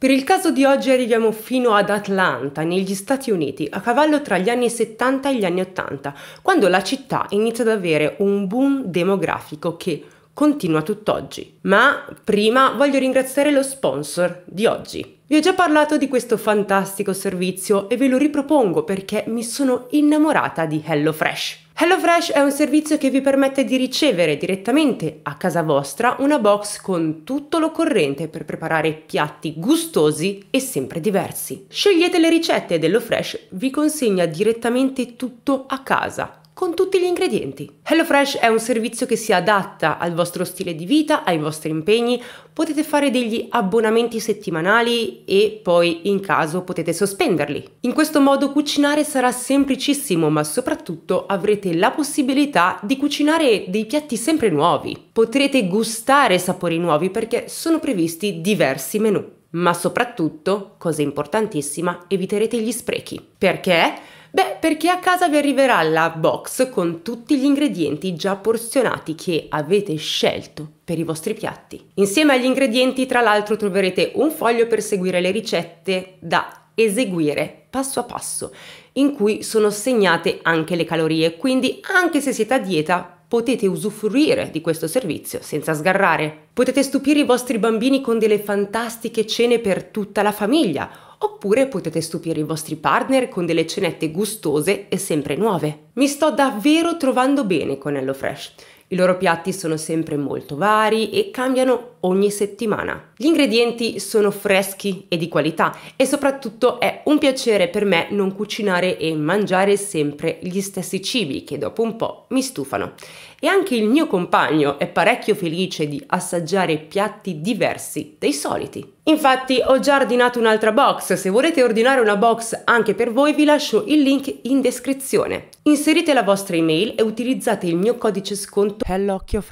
Per il caso di oggi arriviamo fino ad Atlanta, negli Stati Uniti, a cavallo tra gli anni 70 e gli anni 80, quando la città inizia ad avere un boom demografico che continua tutt'oggi. Ma prima voglio ringraziare lo sponsor di oggi. Vi ho già parlato di questo fantastico servizio e ve lo ripropongo perché mi sono innamorata di HelloFresh. HelloFresh è un servizio che vi permette di ricevere direttamente a casa vostra una box con tutto l'occorrente per preparare piatti gustosi e sempre diversi. Scegliete le ricette ed HelloFresh vi consegna direttamente tutto a casa con tutti gli ingredienti. HelloFresh è un servizio che si adatta al vostro stile di vita, ai vostri impegni, potete fare degli abbonamenti settimanali e poi in caso potete sospenderli. In questo modo cucinare sarà semplicissimo, ma soprattutto avrete la possibilità di cucinare dei piatti sempre nuovi. Potrete gustare sapori nuovi perché sono previsti diversi menù. Ma soprattutto, cosa importantissima, eviterete gli sprechi. Perché? Beh, perché a casa vi arriverà la box con tutti gli ingredienti già porzionati che avete scelto per i vostri piatti. Insieme agli ingredienti, tra l'altro, troverete un foglio per seguire le ricette da eseguire passo a passo, in cui sono segnate anche le calorie, quindi anche se siete a dieta potete usufruire di questo servizio senza sgarrare. Potete stupire i vostri bambini con delle fantastiche cene per tutta la famiglia oppure potete stupire i vostri partner con delle cenette gustose e sempre nuove. Mi sto davvero trovando bene con HelloFresh. I loro piatti sono sempre molto vari e cambiano ogni settimana. Gli ingredienti sono freschi e di qualità e soprattutto è un piacere per me non cucinare e mangiare sempre gli stessi cibi che dopo un po' mi stufano e anche il mio compagno è parecchio felice di assaggiare piatti diversi dai soliti. Infatti ho già ordinato un'altra box, se volete ordinare una box anche per voi vi lascio il link in descrizione. Inserite la vostra email e utilizzate il mio codice sconto Hellocchio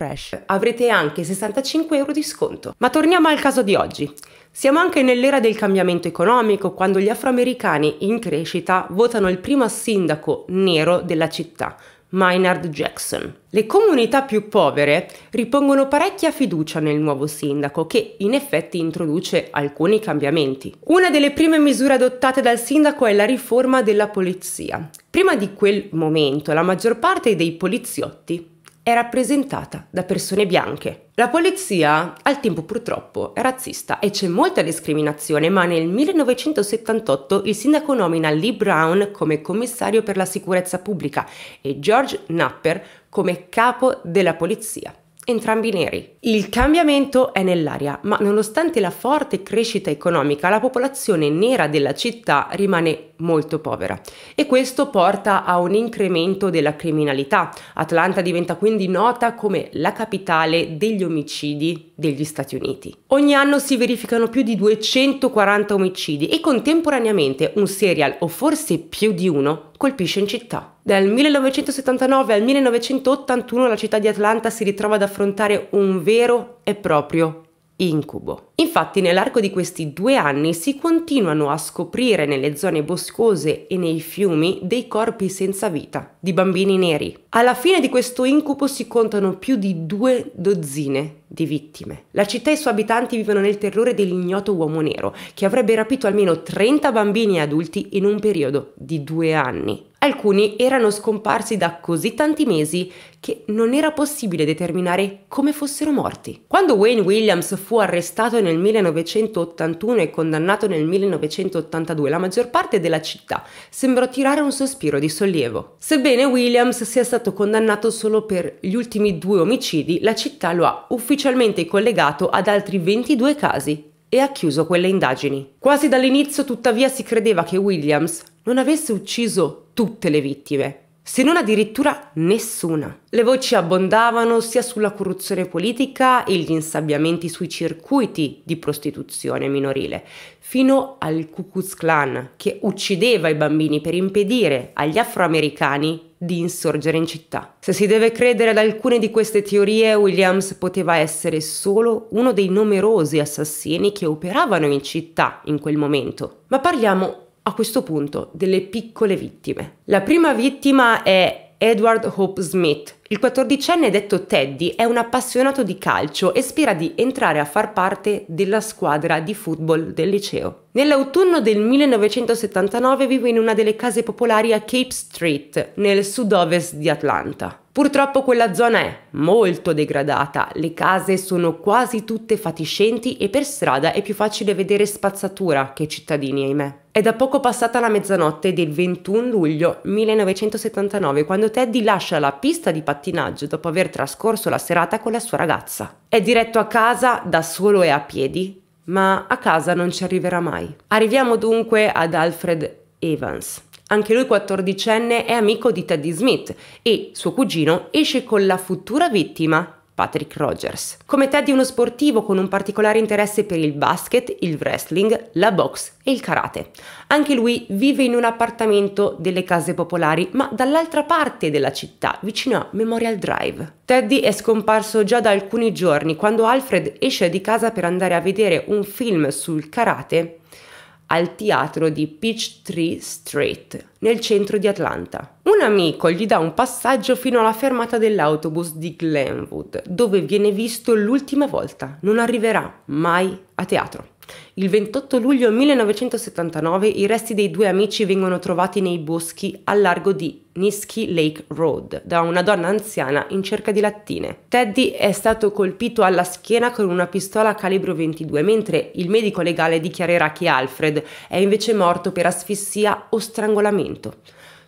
Avrete anche 65 euro di sconto. Ma torniamo al caso di oggi. Siamo anche nell'era del cambiamento economico, quando gli afroamericani in crescita votano il primo sindaco nero della città, Maynard Jackson. Le comunità più povere ripongono parecchia fiducia nel nuovo sindaco che in effetti introduce alcuni cambiamenti. Una delle prime misure adottate dal sindaco è la riforma della polizia. Prima di quel momento la maggior parte dei poliziotti è rappresentata da persone bianche. La polizia al tempo purtroppo è razzista e c'è molta discriminazione, ma nel 1978 il sindaco nomina Lee Brown come commissario per la sicurezza pubblica e George Napper come capo della polizia entrambi neri. Il cambiamento è nell'aria, ma nonostante la forte crescita economica, la popolazione nera della città rimane molto povera e questo porta a un incremento della criminalità. Atlanta diventa quindi nota come la capitale degli omicidi degli Stati Uniti. Ogni anno si verificano più di 240 omicidi e contemporaneamente un serial o forse più di uno colpisce in città. Dal 1979 al 1981 la città di Atlanta si ritrova ad affrontare un vero e proprio incubo. Infatti nell'arco di questi due anni si continuano a scoprire nelle zone boscose e nei fiumi dei corpi senza vita di bambini neri. Alla fine di questo incubo si contano più di due dozzine di vittime. La città e i suoi abitanti vivono nel terrore dell'ignoto uomo nero che avrebbe rapito almeno 30 bambini e adulti in un periodo di due anni. Alcuni erano scomparsi da così tanti mesi che non era possibile determinare come fossero morti. Quando Wayne Williams fu arrestato nel 1981 e condannato nel 1982, la maggior parte della città sembrò tirare un sospiro di sollievo. Sebbene Williams sia stato condannato solo per gli ultimi due omicidi, la città lo ha ufficialmente collegato ad altri 22 casi e ha chiuso quelle indagini. Quasi dall'inizio tuttavia si credeva che Williams non avesse ucciso tutte le vittime, se non addirittura nessuna. Le voci abbondavano sia sulla corruzione politica e gli insabbiamenti sui circuiti di prostituzione minorile, fino al Ku Klux Klan che uccideva i bambini per impedire agli afroamericani di insorgere in città. Se si deve credere ad alcune di queste teorie, Williams poteva essere solo uno dei numerosi assassini che operavano in città in quel momento. Ma parliamo a questo punto delle piccole vittime. La prima vittima è Edward Hope Smith. Il 14enne detto Teddy è un appassionato di calcio e spera di entrare a far parte della squadra di football del liceo. Nell'autunno del 1979 vive in una delle case popolari a Cape Street, nel sud-ovest di Atlanta. Purtroppo quella zona è molto degradata, le case sono quasi tutte fatiscenti e per strada è più facile vedere spazzatura che cittadini, ahimè. È da poco passata la mezzanotte del 21 luglio 1979 quando Teddy lascia la pista di pattinaggio dopo aver trascorso la serata con la sua ragazza. È diretto a casa da solo e a piedi, ma a casa non ci arriverà mai. Arriviamo dunque ad Alfred Evans, anche lui 14enne è amico di Teddy Smith e suo cugino esce con la futura vittima Patrick Rogers. Come Teddy uno sportivo con un particolare interesse per il basket, il wrestling, la box e il karate. Anche lui vive in un appartamento delle case popolari, ma dall'altra parte della città, vicino a Memorial Drive. Teddy è scomparso già da alcuni giorni quando Alfred esce di casa per andare a vedere un film sul karate al teatro di Peachtree Street, nel centro di Atlanta. Un amico gli dà un passaggio fino alla fermata dell'autobus di Glenwood, dove viene visto l'ultima volta. Non arriverà mai a teatro. Il 28 luglio 1979 i resti dei due amici vengono trovati nei boschi al largo di Niski Lake Road da una donna anziana in cerca di lattine. Teddy è stato colpito alla schiena con una pistola calibro 22, mentre il medico legale dichiarerà che Alfred è invece morto per asfissia o strangolamento.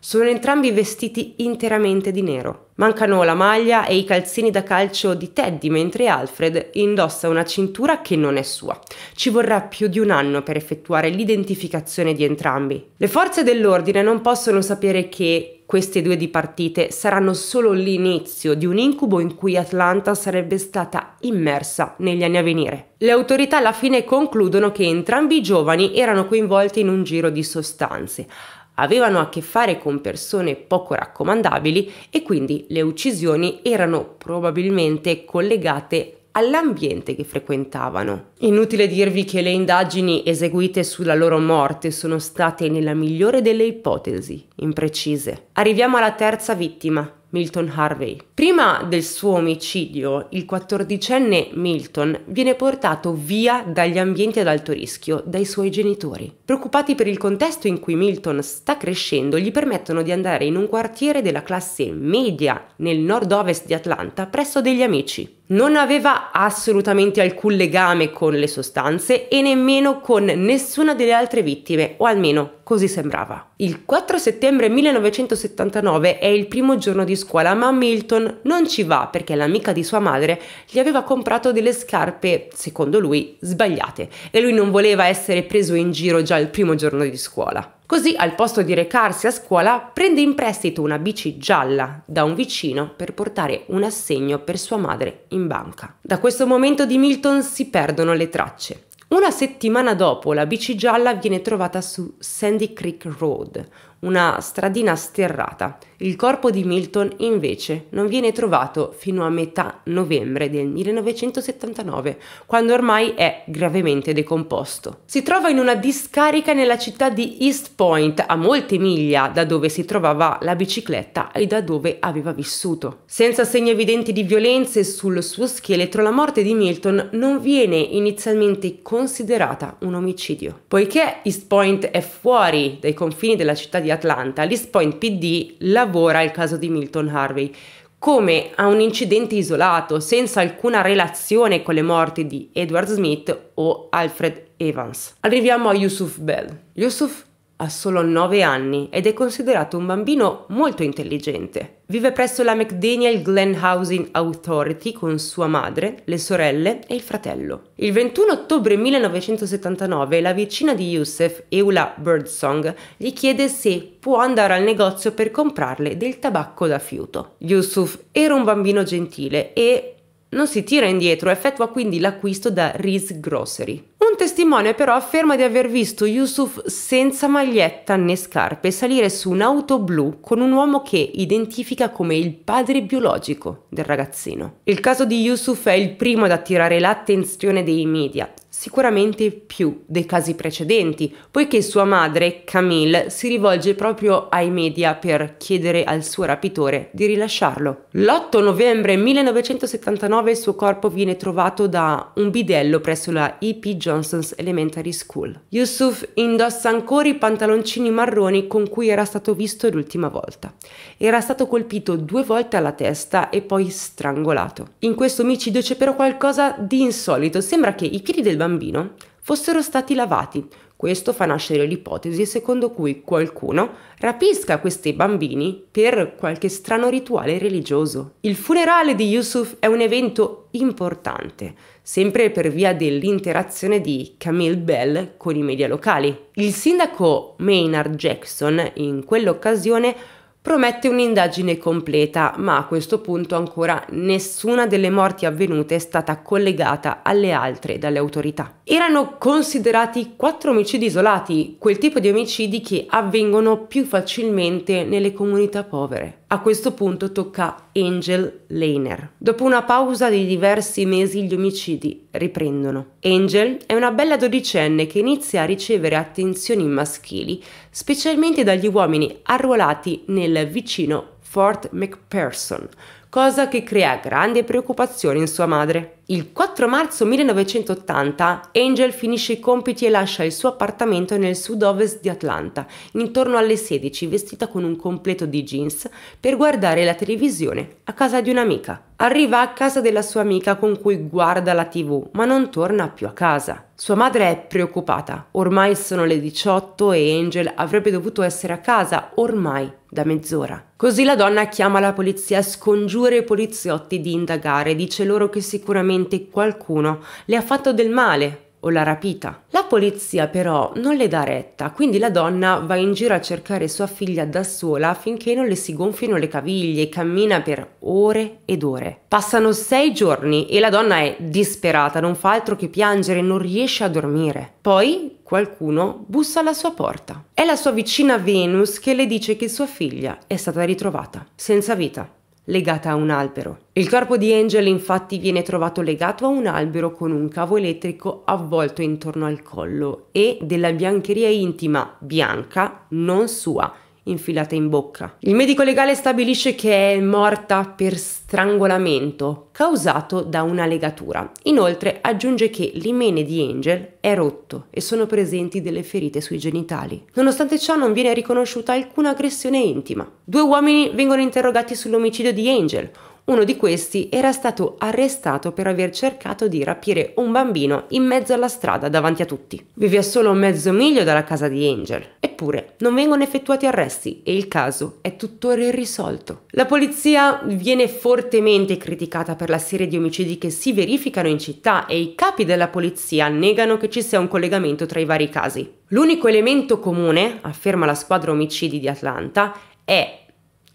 Sono entrambi vestiti interamente di nero. Mancano la maglia e i calzini da calcio di Teddy, mentre Alfred indossa una cintura che non è sua. Ci vorrà più di un anno per effettuare l'identificazione di entrambi. Le forze dell'ordine non possono sapere che queste due dipartite saranno solo l'inizio di un incubo in cui Atlanta sarebbe stata immersa negli anni a venire. Le autorità alla fine concludono che entrambi i giovani erano coinvolti in un giro di sostanze avevano a che fare con persone poco raccomandabili e quindi le uccisioni erano probabilmente collegate all'ambiente che frequentavano. Inutile dirvi che le indagini eseguite sulla loro morte sono state nella migliore delle ipotesi imprecise. Arriviamo alla terza vittima, Milton Harvey. Prima del suo omicidio, il quattordicenne Milton viene portato via dagli ambienti ad alto rischio dai suoi genitori. Preoccupati per il contesto in cui Milton sta crescendo, gli permettono di andare in un quartiere della classe media nel nord-ovest di Atlanta presso degli amici non aveva assolutamente alcun legame con le sostanze e nemmeno con nessuna delle altre vittime, o almeno così sembrava. Il 4 settembre 1979 è il primo giorno di scuola, ma Milton non ci va perché l'amica di sua madre gli aveva comprato delle scarpe, secondo lui, sbagliate e lui non voleva essere preso in giro già il primo giorno di scuola. Così al posto di recarsi a scuola prende in prestito una bici gialla da un vicino per portare un assegno per sua madre in banca. Da questo momento di Milton si perdono le tracce. Una settimana dopo la bici gialla viene trovata su Sandy Creek Road, una stradina sterrata, il corpo di Milton invece non viene trovato fino a metà novembre del 1979, quando ormai è gravemente decomposto. Si trova in una discarica nella città di East Point, a molte miglia da dove si trovava la bicicletta e da dove aveva vissuto. Senza segni evidenti di violenze sul suo scheletro, la morte di Milton non viene inizialmente considerata un omicidio. Poiché East Point è fuori dai confini della città di Atlanta, l'East Point PD lavora lavora il caso di Milton Harvey come a un incidente isolato, senza alcuna relazione con le morti di Edward Smith o Alfred Evans. Arriviamo a Yusuf Bell. Yusuf ha solo 9 anni ed è considerato un bambino molto intelligente. Vive presso la McDaniel Glen Housing Authority con sua madre, le sorelle e il fratello. Il 21 ottobre 1979 la vicina di Youssef, Eula Birdsong, gli chiede se può andare al negozio per comprarle del tabacco da fiuto. Yusuf era un bambino gentile e non si tira indietro, effettua quindi l'acquisto da Riz Grocery. Un testimone però afferma di aver visto Yusuf senza maglietta né scarpe salire su un'auto blu con un uomo che identifica come il padre biologico del ragazzino. Il caso di Yusuf è il primo ad attirare l'attenzione dei media, sicuramente più dei casi precedenti, poiché sua madre, Camille, si rivolge proprio ai media per chiedere al suo rapitore di rilasciarlo. L'8 novembre 1979 il suo corpo viene trovato da un bidello presso la E.P. Johnson's Elementary School. Yusuf indossa ancora i pantaloncini marroni con cui era stato visto l'ultima volta. Era stato colpito due volte alla testa e poi strangolato. In questo omicidio c'è però qualcosa di insolito, sembra che i piedi del bambino fossero stati lavati. Questo fa nascere l'ipotesi secondo cui qualcuno rapisca questi bambini per qualche strano rituale religioso. Il funerale di Yusuf è un evento importante, sempre per via dell'interazione di Camille Bell con i media locali. Il sindaco Maynard Jackson in quell'occasione promette un'indagine completa, ma a questo punto ancora nessuna delle morti avvenute è stata collegata alle altre dalle autorità. Erano considerati quattro omicidi isolati, quel tipo di omicidi che avvengono più facilmente nelle comunità povere. A questo punto tocca Angel Lehner. Dopo una pausa di diversi mesi gli omicidi riprendono. Angel è una bella dodicenne che inizia a ricevere attenzioni maschili, specialmente dagli uomini arruolati nel vicino Fort McPherson, cosa che crea grande preoccupazione in sua madre. Il 4 marzo 1980 Angel finisce i compiti e lascia il suo appartamento nel sud-ovest di Atlanta, intorno alle 16, vestita con un completo di jeans, per guardare la televisione a casa di un'amica. Arriva a casa della sua amica con cui guarda la tv, ma non torna più a casa. Sua madre è preoccupata, ormai sono le 18 e Angel avrebbe dovuto essere a casa ormai da mezz'ora. Così la donna chiama la polizia, scongiura i poliziotti di indagare, dice loro che sicuramente sicuramente qualcuno le ha fatto del male o l'ha rapita. La polizia però non le dà retta, quindi la donna va in giro a cercare sua figlia da sola finché non le si gonfino le caviglie e cammina per ore ed ore. Passano sei giorni e la donna è disperata, non fa altro che piangere, non riesce a dormire. Poi qualcuno bussa alla sua porta. È la sua vicina Venus che le dice che sua figlia è stata ritrovata, senza vita legata a un albero. Il corpo di Angel infatti viene trovato legato a un albero con un cavo elettrico avvolto intorno al collo e della biancheria intima bianca non sua infilata in bocca. Il medico legale stabilisce che è morta per strangolamento causato da una legatura. Inoltre aggiunge che l'imene di Angel è rotto e sono presenti delle ferite sui genitali. Nonostante ciò non viene riconosciuta alcuna aggressione intima. Due uomini vengono interrogati sull'omicidio di Angel, uno di questi era stato arrestato per aver cercato di rapire un bambino in mezzo alla strada davanti a tutti. Vive a solo mezzo miglio dalla casa di Angel. Eppure non vengono effettuati arresti e il caso è tuttora irrisolto. La polizia viene fortemente criticata per la serie di omicidi che si verificano in città e i capi della polizia negano che ci sia un collegamento tra i vari casi. L'unico elemento comune, afferma la squadra omicidi di Atlanta, è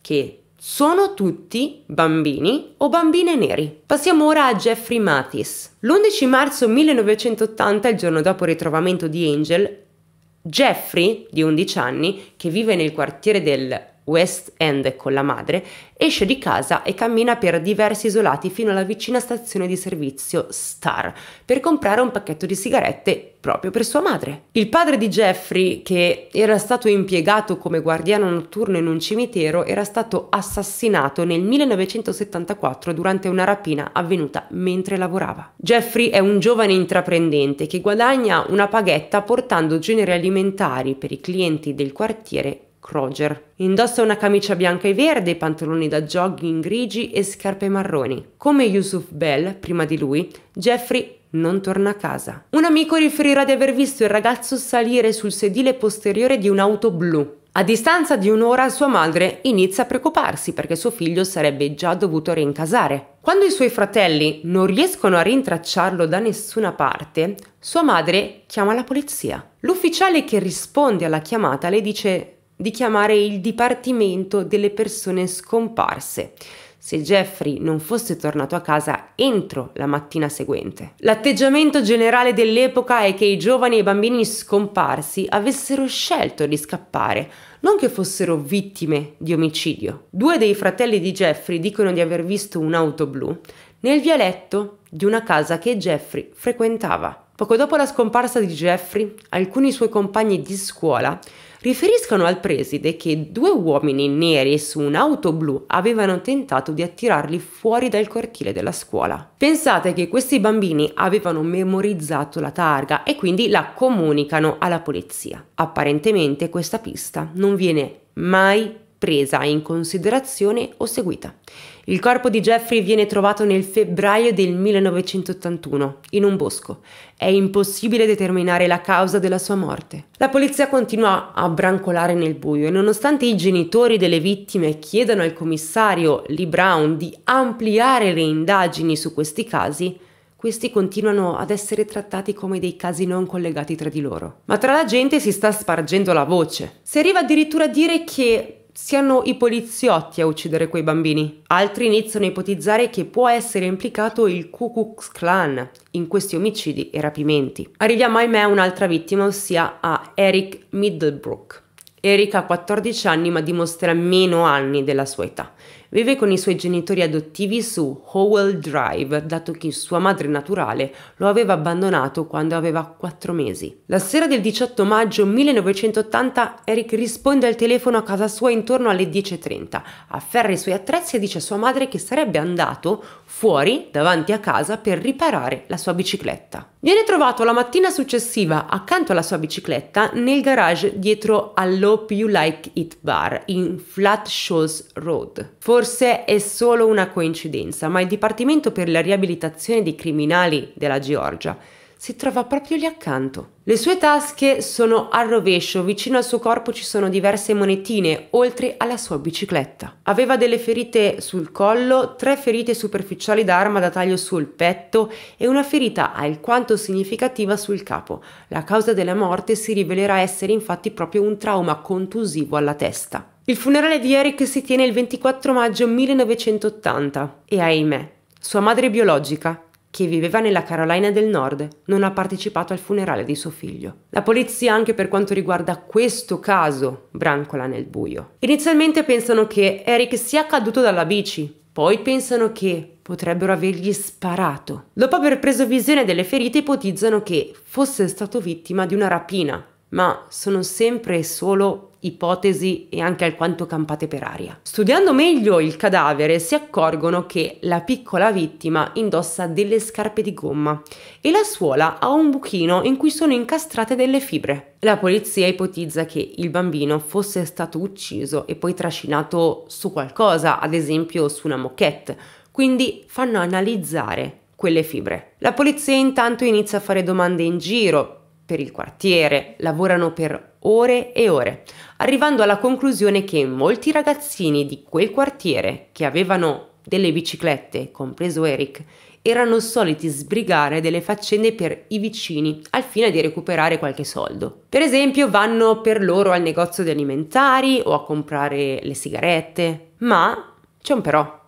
che sono tutti bambini o bambine neri. Passiamo ora a Jeffrey Mathis. L'11 marzo 1980, il giorno dopo il ritrovamento di Angel, Jeffrey, di 11 anni, che vive nel quartiere del West End con la madre, esce di casa e cammina per diversi isolati fino alla vicina stazione di servizio Star per comprare un pacchetto di sigarette proprio per sua madre. Il padre di Jeffrey, che era stato impiegato come guardiano notturno in un cimitero, era stato assassinato nel 1974 durante una rapina avvenuta mentre lavorava. Jeffrey è un giovane intraprendente che guadagna una paghetta portando generi alimentari per i clienti del quartiere Kroger. Indossa una camicia bianca e verde, pantaloni da jogging grigi e scarpe marroni. Come Yusuf Bell, prima di lui, Jeffrey non torna a casa. Un amico riferirà di aver visto il ragazzo salire sul sedile posteriore di un'auto blu. A distanza di un'ora sua madre inizia a preoccuparsi perché suo figlio sarebbe già dovuto rincasare. Quando i suoi fratelli non riescono a rintracciarlo da nessuna parte, sua madre chiama la polizia. L'ufficiale che risponde alla chiamata le dice di chiamare il Dipartimento delle persone scomparse se Jeffrey non fosse tornato a casa entro la mattina seguente. L'atteggiamento generale dell'epoca è che i giovani e i bambini scomparsi avessero scelto di scappare, non che fossero vittime di omicidio. Due dei fratelli di Jeffrey dicono di aver visto un'auto blu nel vialetto di una casa che Jeffrey frequentava. Poco dopo la scomparsa di Jeffrey, alcuni suoi compagni di scuola riferiscono al preside che due uomini neri su un'auto blu avevano tentato di attirarli fuori dal cortile della scuola. Pensate che questi bambini avevano memorizzato la targa e quindi la comunicano alla polizia. Apparentemente questa pista non viene mai presa in considerazione o seguita. Il corpo di Jeffrey viene trovato nel febbraio del 1981, in un bosco. È impossibile determinare la causa della sua morte. La polizia continua a brancolare nel buio e nonostante i genitori delle vittime chiedano al commissario Lee Brown di ampliare le indagini su questi casi, questi continuano ad essere trattati come dei casi non collegati tra di loro. Ma tra la gente si sta spargendo la voce. Si arriva addirittura a dire che siano i poliziotti a uccidere quei bambini. Altri iniziano a ipotizzare che può essere implicato il Ku Klux Klan in questi omicidi e rapimenti. Arriviamo ahimè a un'altra vittima, ossia a Eric Middlebrook. Eric ha 14 anni ma dimostra meno anni della sua età. Vive con i suoi genitori adottivi su Howell Drive, dato che sua madre naturale lo aveva abbandonato quando aveva 4 mesi. La sera del 18 maggio 1980 Eric risponde al telefono a casa sua intorno alle 10.30, afferra i suoi attrezzi e dice a sua madre che sarebbe andato fuori davanti a casa per riparare la sua bicicletta. Viene trovato la mattina successiva accanto alla sua bicicletta nel garage dietro all'Hope You Like It Bar in Flat Shoals Road. Forse è solo una coincidenza, ma il Dipartimento per la riabilitazione dei criminali della Georgia si trova proprio lì accanto. Le sue tasche sono al rovescio, vicino al suo corpo ci sono diverse monetine, oltre alla sua bicicletta. Aveva delle ferite sul collo, tre ferite superficiali d'arma da taglio sul petto e una ferita alquanto significativa sul capo. La causa della morte si rivelerà essere infatti proprio un trauma contusivo alla testa. Il funerale di Eric si tiene il 24 maggio 1980 e ahimè, sua madre biologica che viveva nella Carolina del Nord, non ha partecipato al funerale di suo figlio. La polizia, anche per quanto riguarda questo caso, brancola nel buio. Inizialmente pensano che Eric sia caduto dalla bici, poi pensano che potrebbero avergli sparato. Dopo aver preso visione delle ferite, ipotizzano che fosse stato vittima di una rapina, ma sono sempre e solo ipotesi e anche alquanto campate per aria. Studiando meglio il cadavere si accorgono che la piccola vittima indossa delle scarpe di gomma e la suola ha un buchino in cui sono incastrate delle fibre. La polizia ipotizza che il bambino fosse stato ucciso e poi trascinato su qualcosa, ad esempio su una moquette, quindi fanno analizzare quelle fibre. La polizia intanto inizia a fare domande in giro per il quartiere, lavorano per ore e ore arrivando alla conclusione che molti ragazzini di quel quartiere che avevano delle biciclette, compreso Eric, erano soliti sbrigare delle faccende per i vicini al fine di recuperare qualche soldo. Per esempio vanno per loro al negozio di alimentari o a comprare le sigarette, ma c'è un però.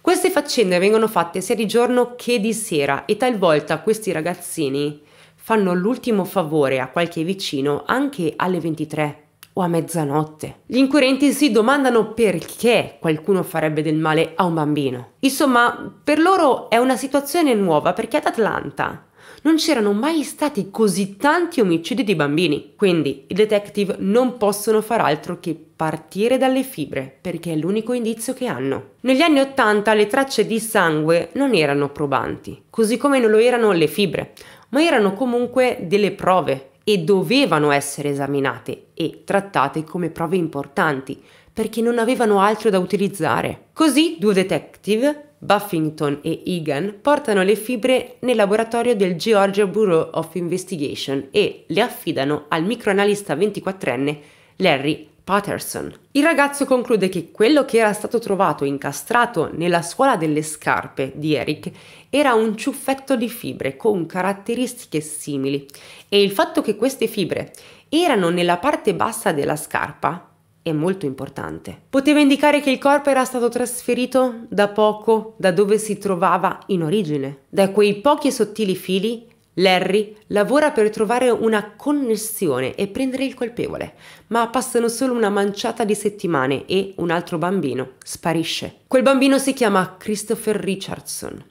Queste faccende vengono fatte sia di giorno che di sera e talvolta questi ragazzini fanno l'ultimo favore a qualche vicino anche alle 23 o a mezzanotte. Gli inquirenti si domandano perché qualcuno farebbe del male a un bambino. Insomma, per loro è una situazione nuova perché ad Atlanta non c'erano mai stati così tanti omicidi di bambini. Quindi i detective non possono far altro che partire dalle fibre, perché è l'unico indizio che hanno. Negli anni Ottanta le tracce di sangue non erano probanti, così come non lo erano le fibre, ma erano comunque delle prove e dovevano essere esaminate e trattate come prove importanti perché non avevano altro da utilizzare. Così due detective, Buffington e Egan, portano le fibre nel laboratorio del Georgia Bureau of Investigation e le affidano al microanalista 24enne Larry Patterson. Il ragazzo conclude che quello che era stato trovato incastrato nella suola delle scarpe di Eric era un ciuffetto di fibre con caratteristiche simili e il fatto che queste fibre erano nella parte bassa della scarpa è molto importante. Poteva indicare che il corpo era stato trasferito da poco da dove si trovava in origine, da quei pochi sottili fili Larry lavora per trovare una connessione e prendere il colpevole, ma passano solo una manciata di settimane e un altro bambino sparisce. Quel bambino si chiama Christopher Richardson.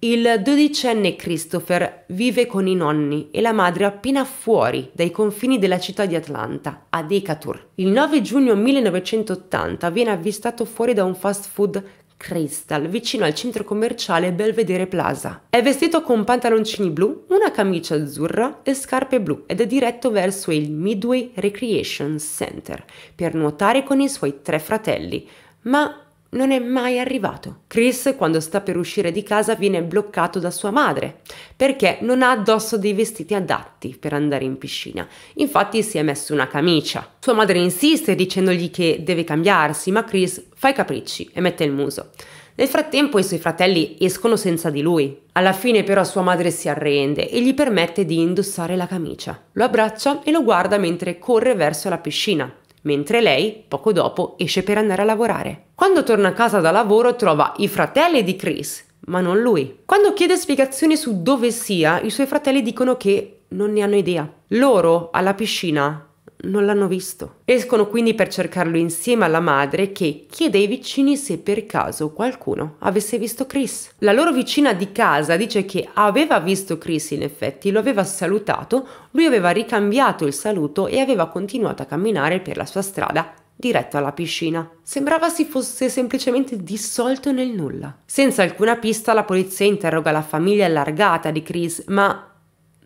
Il dodicenne Christopher vive con i nonni e la madre appena fuori dai confini della città di Atlanta, a Decatur. Il 9 giugno 1980 viene avvistato fuori da un fast food Crystal vicino al centro commerciale Belvedere Plaza. È vestito con pantaloncini blu, una camicia azzurra e scarpe blu ed è diretto verso il Midway Recreation Center per nuotare con i suoi tre fratelli, ma non è mai arrivato. Chris, quando sta per uscire di casa, viene bloccato da sua madre perché non ha addosso dei vestiti adatti per andare in piscina. Infatti si è messo una camicia. Sua madre insiste dicendogli che deve cambiarsi, ma Chris fa i capricci e mette il muso. Nel frattempo i suoi fratelli escono senza di lui. Alla fine però sua madre si arrende e gli permette di indossare la camicia. Lo abbraccia e lo guarda mentre corre verso la piscina, mentre lei, poco dopo, esce per andare a lavorare. Quando torna a casa da lavoro trova i fratelli di Chris, ma non lui. Quando chiede spiegazioni su dove sia, i suoi fratelli dicono che non ne hanno idea. Loro alla piscina non l'hanno visto. Escono quindi per cercarlo insieme alla madre che chiede ai vicini se per caso qualcuno avesse visto Chris. La loro vicina di casa dice che aveva visto Chris in effetti, lo aveva salutato, lui aveva ricambiato il saluto e aveva continuato a camminare per la sua strada diretto alla piscina. Sembrava si fosse semplicemente dissolto nel nulla. Senza alcuna pista la polizia interroga la famiglia allargata di Chris, ma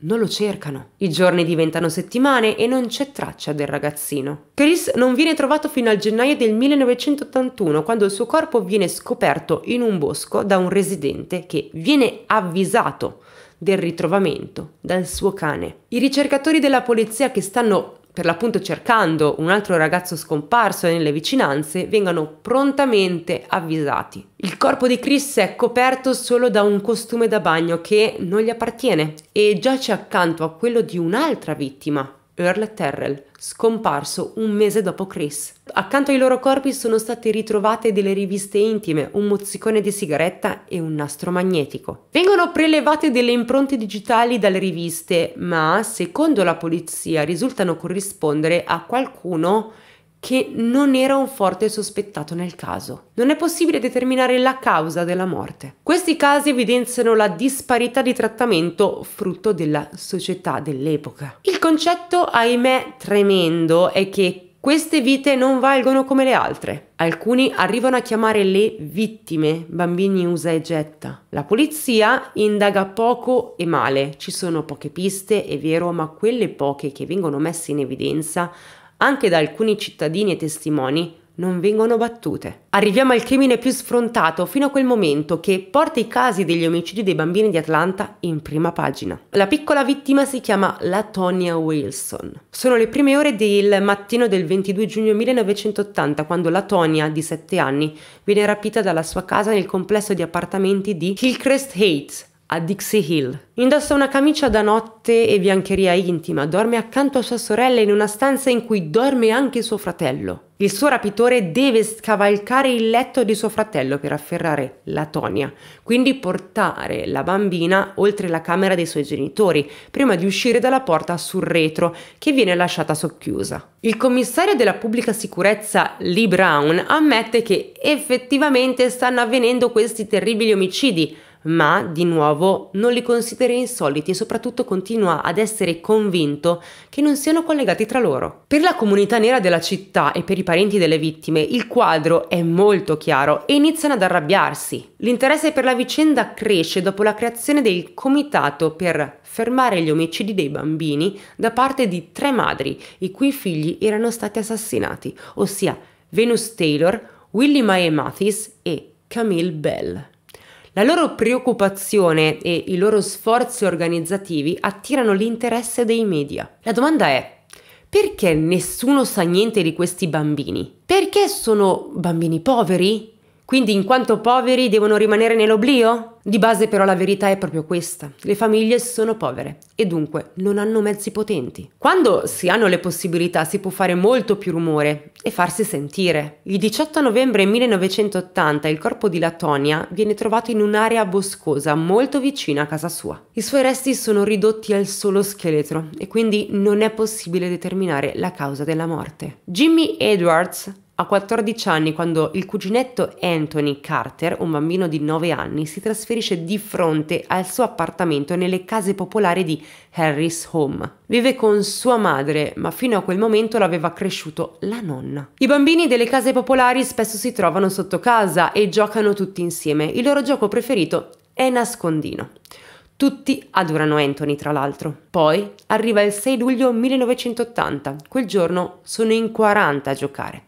non lo cercano. I giorni diventano settimane e non c'è traccia del ragazzino. Chris non viene trovato fino al gennaio del 1981, quando il suo corpo viene scoperto in un bosco da un residente che viene avvisato del ritrovamento dal suo cane. I ricercatori della polizia che stanno per l'appunto cercando un altro ragazzo scomparso nelle vicinanze, vengano prontamente avvisati. Il corpo di Chris è coperto solo da un costume da bagno che non gli appartiene e giace accanto a quello di un'altra vittima, Earl Terrell, scomparso un mese dopo Chris. Accanto ai loro corpi sono state ritrovate delle riviste intime, un mozzicone di sigaretta e un nastro magnetico. Vengono prelevate delle impronte digitali dalle riviste, ma secondo la polizia risultano corrispondere a qualcuno che non era un forte sospettato nel caso. Non è possibile determinare la causa della morte. Questi casi evidenziano la disparità di trattamento frutto della società dell'epoca. Il concetto, ahimè, tremendo è che queste vite non valgono come le altre. Alcuni arrivano a chiamare le vittime bambini usa e getta. La polizia indaga poco e male, ci sono poche piste, è vero, ma quelle poche che vengono messe in evidenza anche da alcuni cittadini e testimoni, non vengono battute. Arriviamo al crimine più sfrontato fino a quel momento che porta i casi degli omicidi dei bambini di Atlanta in prima pagina. La piccola vittima si chiama Latonia Wilson. Sono le prime ore del mattino del 22 giugno 1980 quando Latonia, di 7 anni, viene rapita dalla sua casa nel complesso di appartamenti di Hillcrest Heights, a Dixie Hill. Indossa una camicia da notte e biancheria intima, dorme accanto a sua sorella in una stanza in cui dorme anche suo fratello. Il suo rapitore deve scavalcare il letto di suo fratello per afferrare la Tonia, quindi portare la bambina oltre la camera dei suoi genitori, prima di uscire dalla porta sul retro che viene lasciata socchiusa. Il commissario della pubblica sicurezza Lee Brown ammette che effettivamente stanno avvenendo questi terribili omicidi, ma di nuovo non li considera insoliti e soprattutto continua ad essere convinto che non siano collegati tra loro. Per la comunità nera della città e per i parenti delle vittime il quadro è molto chiaro e iniziano ad arrabbiarsi. L'interesse per la vicenda cresce dopo la creazione del comitato per fermare gli omicidi dei bambini da parte di tre madri i cui figli erano stati assassinati, ossia Venus Taylor, Willie Mae Mathis e Camille Bell. La loro preoccupazione e i loro sforzi organizzativi attirano l'interesse dei media. La domanda è, perché nessuno sa niente di questi bambini? Perché sono bambini poveri? Quindi in quanto poveri devono rimanere nell'oblio? Di base però la verità è proprio questa. Le famiglie sono povere e dunque non hanno mezzi potenti. Quando si hanno le possibilità si può fare molto più rumore e farsi sentire. Il 18 novembre 1980 il corpo di Latonia viene trovato in un'area boscosa molto vicina a casa sua. I suoi resti sono ridotti al solo scheletro e quindi non è possibile determinare la causa della morte. Jimmy Edwards a 14 anni, quando il cuginetto Anthony Carter, un bambino di 9 anni, si trasferisce di fronte al suo appartamento nelle case popolari di Harris Home. Vive con sua madre, ma fino a quel momento l'aveva cresciuto la nonna. I bambini delle case popolari spesso si trovano sotto casa e giocano tutti insieme. Il loro gioco preferito è nascondino. Tutti adorano Anthony, tra l'altro. Poi arriva il 6 luglio 1980. Quel giorno sono in 40 a giocare.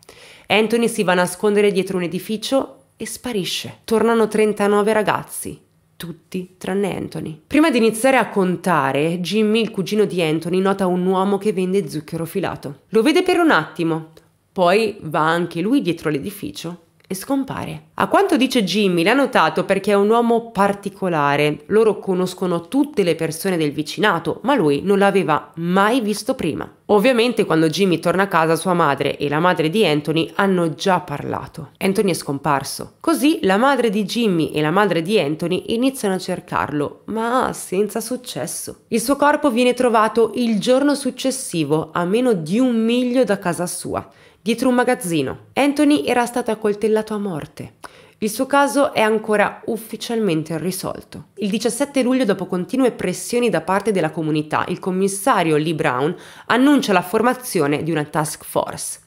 Anthony si va a nascondere dietro un edificio e sparisce. Tornano 39 ragazzi, tutti tranne Anthony. Prima di iniziare a contare, Jimmy, il cugino di Anthony, nota un uomo che vende zucchero filato. Lo vede per un attimo, poi va anche lui dietro l'edificio e scompare. A quanto dice Jimmy, l'ha notato perché è un uomo particolare. Loro conoscono tutte le persone del vicinato, ma lui non l'aveva mai visto prima. Ovviamente quando Jimmy torna a casa sua madre e la madre di Anthony hanno già parlato. Anthony è scomparso. Così la madre di Jimmy e la madre di Anthony iniziano a cercarlo, ma senza successo. Il suo corpo viene trovato il giorno successivo, a meno di un miglio da casa sua dietro un magazzino. Anthony era stato accoltellato a morte. Il suo caso è ancora ufficialmente risolto. Il 17 luglio, dopo continue pressioni da parte della comunità, il commissario Lee Brown annuncia la formazione di una task force.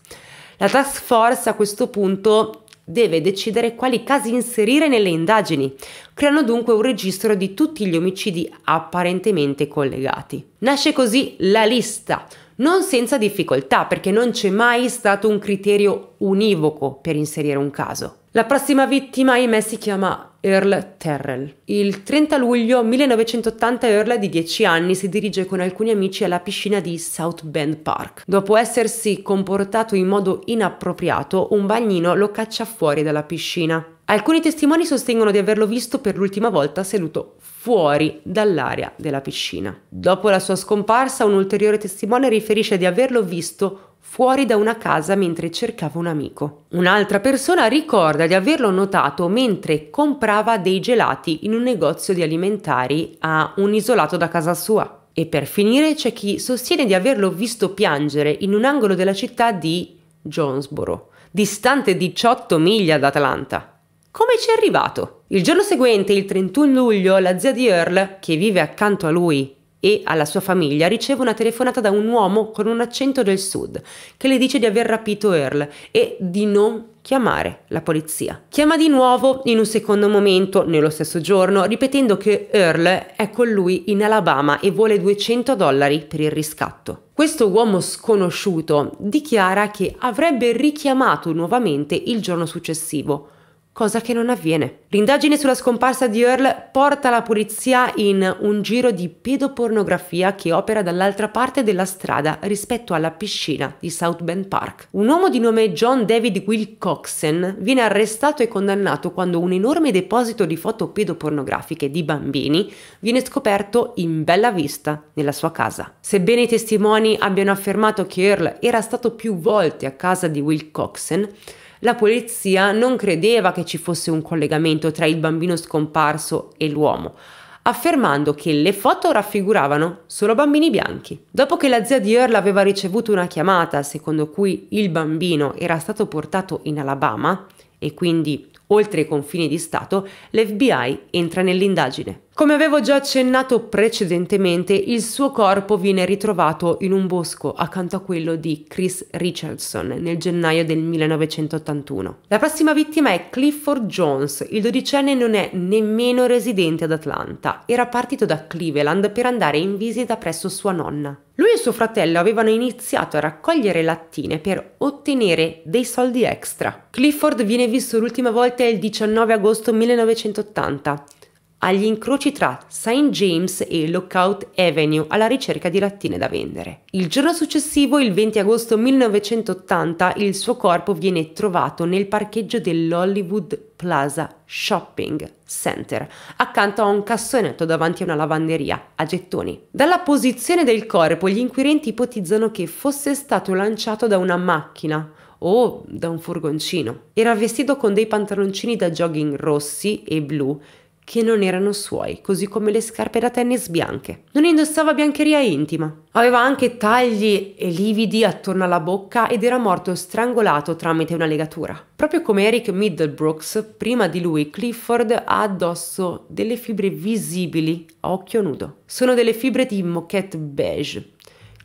La task force a questo punto deve decidere quali casi inserire nelle indagini. creando dunque un registro di tutti gli omicidi apparentemente collegati. Nasce così la lista, non senza difficoltà perché non c'è mai stato un criterio univoco per inserire un caso. La prossima vittima, ahimè, si chiama Earl Terrell. Il 30 luglio 1980 Earl, di 10 anni, si dirige con alcuni amici alla piscina di South Bend Park. Dopo essersi comportato in modo inappropriato, un bagnino lo caccia fuori dalla piscina. Alcuni testimoni sostengono di averlo visto per l'ultima volta seduto fuori dall'area della piscina. Dopo la sua scomparsa, un ulteriore testimone riferisce di averlo visto fuori da una casa mentre cercava un amico. Un'altra persona ricorda di averlo notato mentre comprava dei gelati in un negozio di alimentari a un isolato da casa sua. E per finire c'è chi sostiene di averlo visto piangere in un angolo della città di Jonesboro, distante 18 miglia da Atlanta. Come ci è arrivato? Il giorno seguente, il 31 luglio, la zia di Earl, che vive accanto a lui e alla sua famiglia, riceve una telefonata da un uomo con un accento del sud che le dice di aver rapito Earl e di non chiamare la polizia. Chiama di nuovo in un secondo momento, nello stesso giorno, ripetendo che Earl è con lui in Alabama e vuole 200 dollari per il riscatto. Questo uomo sconosciuto dichiara che avrebbe richiamato nuovamente il giorno successivo cosa che non avviene. L'indagine sulla scomparsa di Earl porta la polizia in un giro di pedopornografia che opera dall'altra parte della strada rispetto alla piscina di South Bend Park. Un uomo di nome John David Wilcoxen viene arrestato e condannato quando un enorme deposito di foto pedopornografiche di bambini viene scoperto in bella vista nella sua casa. Sebbene i testimoni abbiano affermato che Earl era stato più volte a casa di Wilcoxen, la polizia non credeva che ci fosse un collegamento tra il bambino scomparso e l'uomo, affermando che le foto raffiguravano solo bambini bianchi. Dopo che la zia di Earl aveva ricevuto una chiamata secondo cui il bambino era stato portato in Alabama e quindi oltre i confini di Stato, l'FBI entra nell'indagine. Come avevo già accennato precedentemente, il suo corpo viene ritrovato in un bosco accanto a quello di Chris Richardson nel gennaio del 1981. La prossima vittima è Clifford Jones, il dodicenne non è nemmeno residente ad Atlanta, era partito da Cleveland per andare in visita presso sua nonna. Lui e suo fratello avevano iniziato a raccogliere lattine per ottenere dei soldi extra. Clifford viene visto l'ultima volta il 19 agosto 1980 agli incroci tra St. James e Lookout Avenue alla ricerca di lattine da vendere. Il giorno successivo, il 20 agosto 1980, il suo corpo viene trovato nel parcheggio dell'Hollywood Plaza Shopping Center, accanto a un cassonetto davanti a una lavanderia a gettoni. Dalla posizione del corpo, gli inquirenti ipotizzano che fosse stato lanciato da una macchina o da un furgoncino. Era vestito con dei pantaloncini da jogging rossi e blu che non erano suoi, così come le scarpe da tennis bianche. Non indossava biancheria intima. Aveva anche tagli e lividi attorno alla bocca ed era morto strangolato tramite una legatura. Proprio come Eric Middlebrooks, prima di lui Clifford ha addosso delle fibre visibili a occhio nudo. Sono delle fibre di moquette beige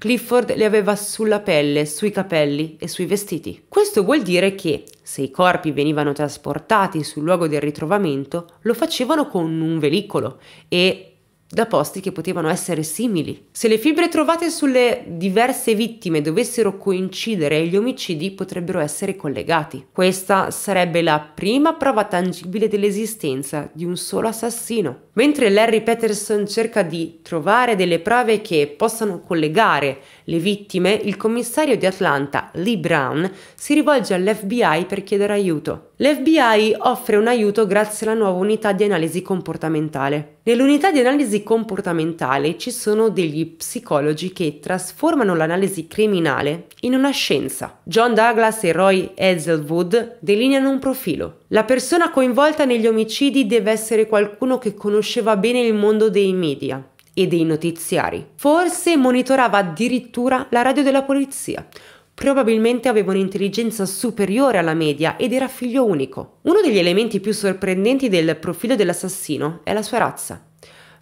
Clifford le aveva sulla pelle, sui capelli e sui vestiti. Questo vuol dire che, se i corpi venivano trasportati sul luogo del ritrovamento, lo facevano con un veicolo e da posti che potevano essere simili. Se le fibre trovate sulle diverse vittime dovessero coincidere, gli omicidi potrebbero essere collegati. Questa sarebbe la prima prova tangibile dell'esistenza di un solo assassino. Mentre Larry Peterson cerca di trovare delle prove che possano collegare le vittime, il commissario di Atlanta, Lee Brown, si rivolge all'FBI per chiedere aiuto. L'FBI offre un aiuto grazie alla nuova unità di analisi comportamentale. Nell'unità di analisi comportamentale ci sono degli psicologi che trasformano l'analisi criminale in una scienza. John Douglas e Roy Hazelwood delineano un profilo. La persona coinvolta negli omicidi deve essere qualcuno che conosceva bene il mondo dei media e dei notiziari. Forse monitorava addirittura la radio della polizia. Probabilmente aveva un'intelligenza superiore alla media ed era figlio unico. Uno degli elementi più sorprendenti del profilo dell'assassino è la sua razza.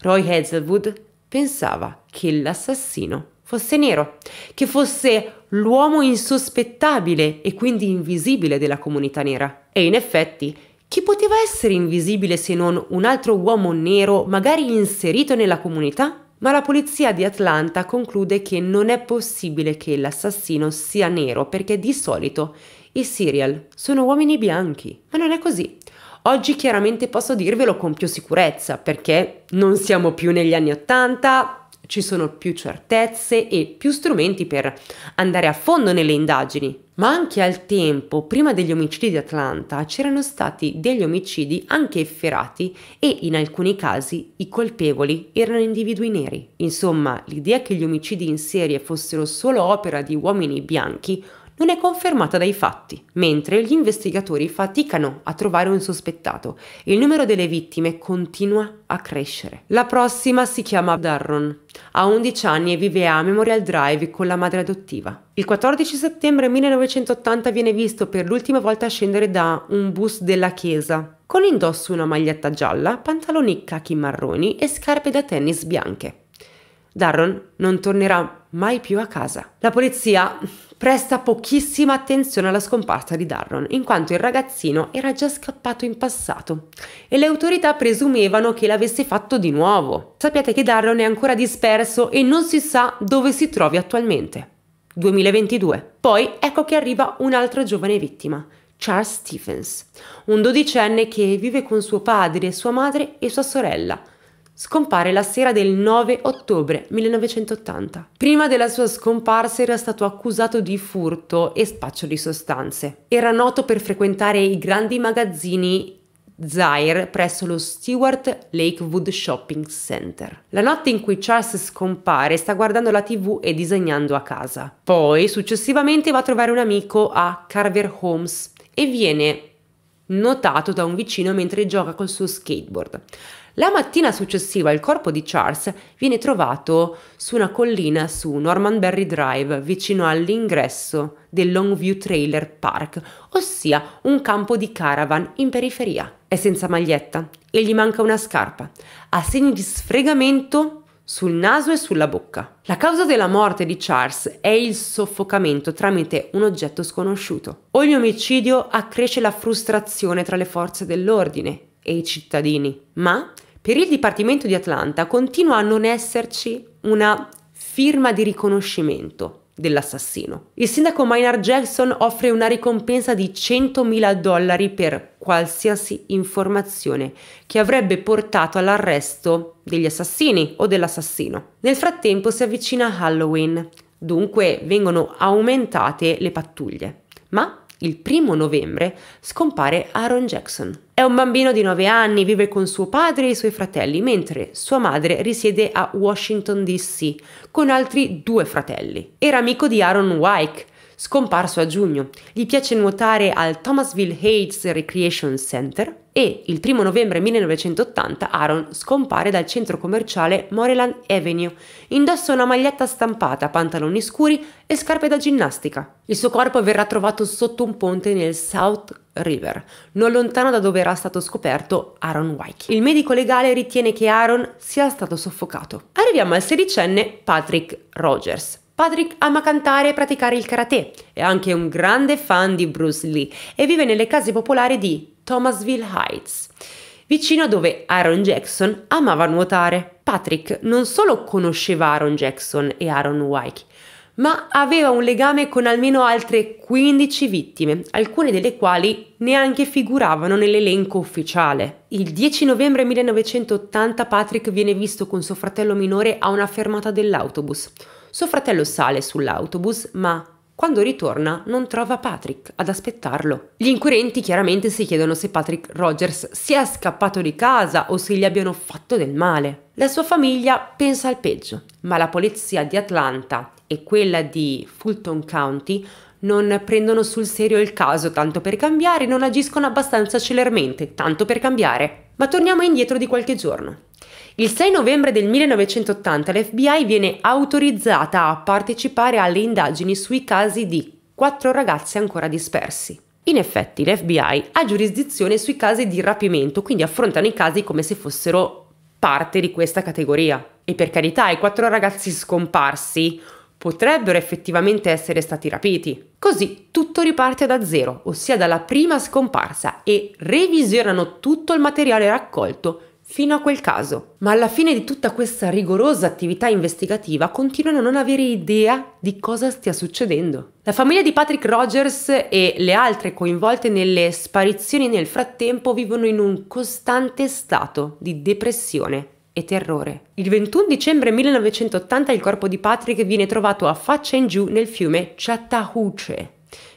Roy Hazelwood pensava che l'assassino fosse nero, che fosse l'uomo insospettabile e quindi invisibile della comunità nera. E in effetti, chi poteva essere invisibile se non un altro uomo nero magari inserito nella comunità? Ma la polizia di Atlanta conclude che non è possibile che l'assassino sia nero perché di solito i serial sono uomini bianchi. Ma non è così. Oggi chiaramente posso dirvelo con più sicurezza perché non siamo più negli anni Ottanta, ci sono più certezze e più strumenti per andare a fondo nelle indagini. Ma anche al tempo, prima degli omicidi di Atlanta, c'erano stati degli omicidi anche efferati e in alcuni casi i colpevoli erano individui neri. Insomma, l'idea che gli omicidi in serie fossero solo opera di uomini bianchi non è confermata dai fatti, mentre gli investigatori faticano a trovare un sospettato il numero delle vittime continua a crescere. La prossima si chiama Darron, ha 11 anni e vive a Memorial Drive con la madre adottiva. Il 14 settembre 1980 viene visto per l'ultima volta scendere da un bus della chiesa, con indosso una maglietta gialla, pantaloni cachi marroni e scarpe da tennis bianche. Darron non tornerà mai più a casa. La polizia presta pochissima attenzione alla scomparsa di Darron, in quanto il ragazzino era già scappato in passato e le autorità presumevano che l'avesse fatto di nuovo. Sappiate che Darron è ancora disperso e non si sa dove si trovi attualmente. 2022. Poi ecco che arriva un'altra giovane vittima, Charles Stephens, un dodicenne che vive con suo padre, sua madre e sua sorella, Scompare la sera del 9 ottobre 1980. Prima della sua scomparsa era stato accusato di furto e spaccio di sostanze. Era noto per frequentare i grandi magazzini Zaire presso lo Stewart Lakewood Shopping Center. La notte in cui Charles scompare sta guardando la tv e disegnando a casa. Poi successivamente va a trovare un amico a Carver Homes e viene notato da un vicino mentre gioca col suo skateboard. La mattina successiva il corpo di Charles viene trovato su una collina su Norman Berry Drive, vicino all'ingresso del Longview Trailer Park, ossia un campo di caravan in periferia. È senza maglietta e gli manca una scarpa. Ha segni di sfregamento sul naso e sulla bocca. La causa della morte di Charles è il soffocamento tramite un oggetto sconosciuto. Ogni omicidio accresce la frustrazione tra le forze dell'ordine e i cittadini, ma per il Dipartimento di Atlanta continua a non esserci una firma di riconoscimento dell'assassino. Il sindaco Maynard Jackson offre una ricompensa di 100.000 dollari per qualsiasi informazione che avrebbe portato all'arresto degli assassini o dell'assassino. Nel frattempo si avvicina Halloween, dunque vengono aumentate le pattuglie. Ma il primo novembre scompare Aaron Jackson. È un bambino di 9 anni, vive con suo padre e i suoi fratelli, mentre sua madre risiede a Washington DC con altri due fratelli. Era amico di Aaron Wyke, scomparso a giugno. Gli piace nuotare al Thomasville Heights Recreation Center e il 1 novembre 1980 Aaron scompare dal centro commerciale Moreland Avenue. Indossa una maglietta stampata, pantaloni scuri e scarpe da ginnastica. Il suo corpo verrà trovato sotto un ponte nel South River, non lontano da dove era stato scoperto Aaron Wyke. Il medico legale ritiene che Aaron sia stato soffocato. Arriviamo al sedicenne Patrick Rogers. Patrick ama cantare e praticare il karate, è anche un grande fan di Bruce Lee e vive nelle case popolari di Thomasville Heights, vicino a dove Aaron Jackson amava nuotare. Patrick non solo conosceva Aaron Jackson e Aaron Wyke, ma aveva un legame con almeno altre 15 vittime, alcune delle quali neanche figuravano nell'elenco ufficiale. Il 10 novembre 1980 Patrick viene visto con suo fratello minore a una fermata dell'autobus. Suo fratello sale sull'autobus, ma quando ritorna non trova Patrick ad aspettarlo. Gli inquirenti chiaramente si chiedono se Patrick Rogers sia scappato di casa o se gli abbiano fatto del male. La sua famiglia pensa al peggio, ma la polizia di Atlanta e quella di Fulton County non prendono sul serio il caso tanto per cambiare, non agiscono abbastanza celermente tanto per cambiare. Ma torniamo indietro di qualche giorno. Il 6 novembre del 1980 l'FBI viene autorizzata a partecipare alle indagini sui casi di quattro ragazzi ancora dispersi. In effetti l'FBI ha giurisdizione sui casi di rapimento, quindi affrontano i casi come se fossero parte di questa categoria. E per carità, i quattro ragazzi scomparsi potrebbero effettivamente essere stati rapiti. Così tutto riparte da zero, ossia dalla prima scomparsa, e revisionano tutto il materiale raccolto fino a quel caso. Ma alla fine di tutta questa rigorosa attività investigativa continuano a non avere idea di cosa stia succedendo. La famiglia di Patrick Rogers e le altre coinvolte nelle sparizioni nel frattempo vivono in un costante stato di depressione e terrore. Il 21 dicembre 1980 il corpo di Patrick viene trovato a faccia in giù nel fiume Chattahoochee,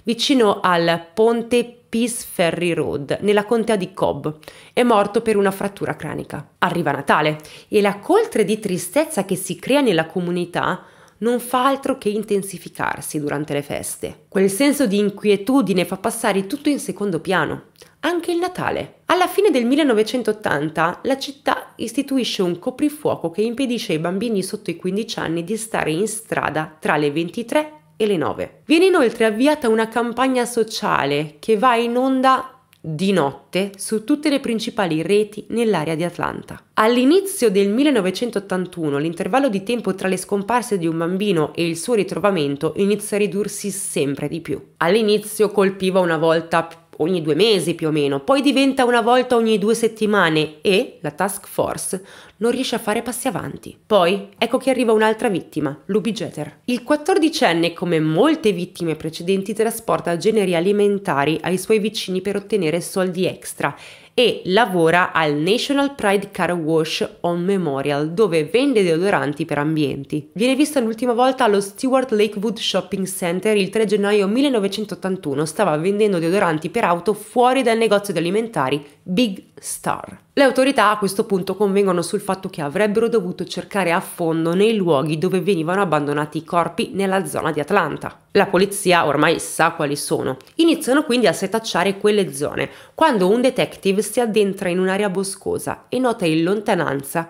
vicino al ponte Peace Ferry Road, nella contea di Cobb. È morto per una frattura cranica. Arriva Natale e la coltre di tristezza che si crea nella comunità non fa altro che intensificarsi durante le feste. Quel senso di inquietudine fa passare tutto in secondo piano, anche il Natale. Alla fine del 1980 la città istituisce un coprifuoco che impedisce ai bambini sotto i 15 anni di stare in strada tra le 23 e le 9. Viene inoltre avviata una campagna sociale che va in onda di notte su tutte le principali reti nell'area di Atlanta. All'inizio del 1981 l'intervallo di tempo tra le scomparse di un bambino e il suo ritrovamento inizia a ridursi sempre di più. All'inizio colpiva una volta ogni due mesi più o meno, poi diventa una volta ogni due settimane e la task force non riesce a fare passi avanti. Poi ecco che arriva un'altra vittima, Luby Jeter. Il 14enne, come molte vittime precedenti, trasporta generi alimentari ai suoi vicini per ottenere soldi extra e lavora al National Pride Car Wash on Memorial dove vende deodoranti per ambienti. Viene vista l'ultima volta allo Stewart Lakewood Shopping Center il 3 gennaio 1981, stava vendendo deodoranti per auto fuori dal negozio di alimentari Big Star. Le autorità a questo punto convengono sul fatto che avrebbero dovuto cercare a fondo nei luoghi dove venivano abbandonati i corpi nella zona di Atlanta. La polizia ormai sa quali sono. Iniziano quindi a setacciare quelle zone, quando un detective si addentra in un'area boscosa e nota in lontananza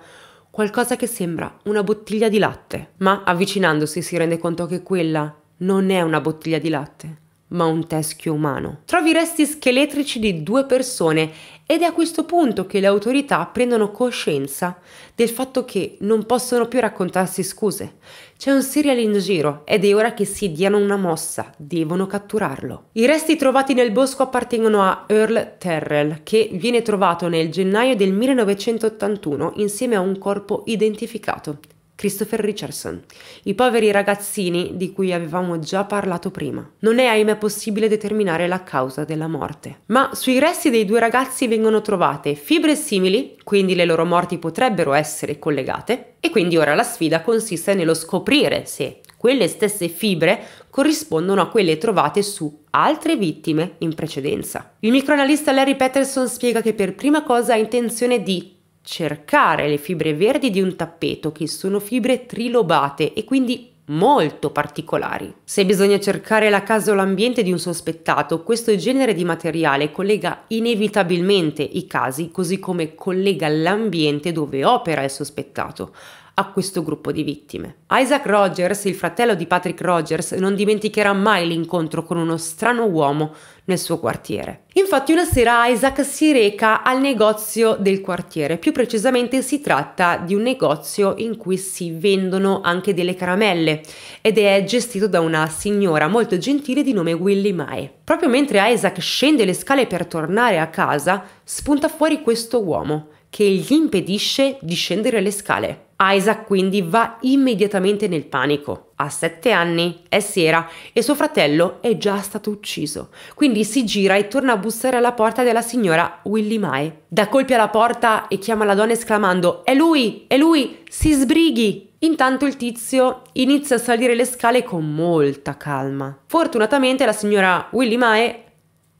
qualcosa che sembra una bottiglia di latte, ma avvicinandosi si rende conto che quella non è una bottiglia di latte, ma un teschio umano. Trovi resti scheletrici di due persone ed è a questo punto che le autorità prendono coscienza del fatto che non possono più raccontarsi scuse. C'è un serial in giro ed è ora che si diano una mossa, devono catturarlo. I resti trovati nel bosco appartengono a Earl Terrell, che viene trovato nel gennaio del 1981 insieme a un corpo identificato. Christopher Richardson, i poveri ragazzini di cui avevamo già parlato prima. Non è ahimè possibile determinare la causa della morte. Ma sui resti dei due ragazzi vengono trovate fibre simili, quindi le loro morti potrebbero essere collegate, e quindi ora la sfida consiste nello scoprire se quelle stesse fibre corrispondono a quelle trovate su altre vittime in precedenza. Il microanalista Larry Patterson spiega che per prima cosa ha intenzione di cercare le fibre verdi di un tappeto che sono fibre trilobate e quindi molto particolari. Se bisogna cercare la casa o l'ambiente di un sospettato, questo genere di materiale collega inevitabilmente i casi, così come collega l'ambiente dove opera il sospettato a questo gruppo di vittime. Isaac Rogers, il fratello di Patrick Rogers, non dimenticherà mai l'incontro con uno strano uomo nel suo quartiere. Infatti una sera Isaac si reca al negozio del quartiere, più precisamente si tratta di un negozio in cui si vendono anche delle caramelle ed è gestito da una signora molto gentile di nome Willy Mae. Proprio mentre Isaac scende le scale per tornare a casa, spunta fuori questo uomo che gli impedisce di scendere le scale. Isaac quindi va immediatamente nel panico. Ha sette anni, è sera e suo fratello è già stato ucciso. Quindi si gira e torna a bussare alla porta della signora Willy Mae. Dà colpi alla porta e chiama la donna esclamando È lui! È lui! Si sbrighi! Intanto il tizio inizia a salire le scale con molta calma. Fortunatamente la signora Willy Mae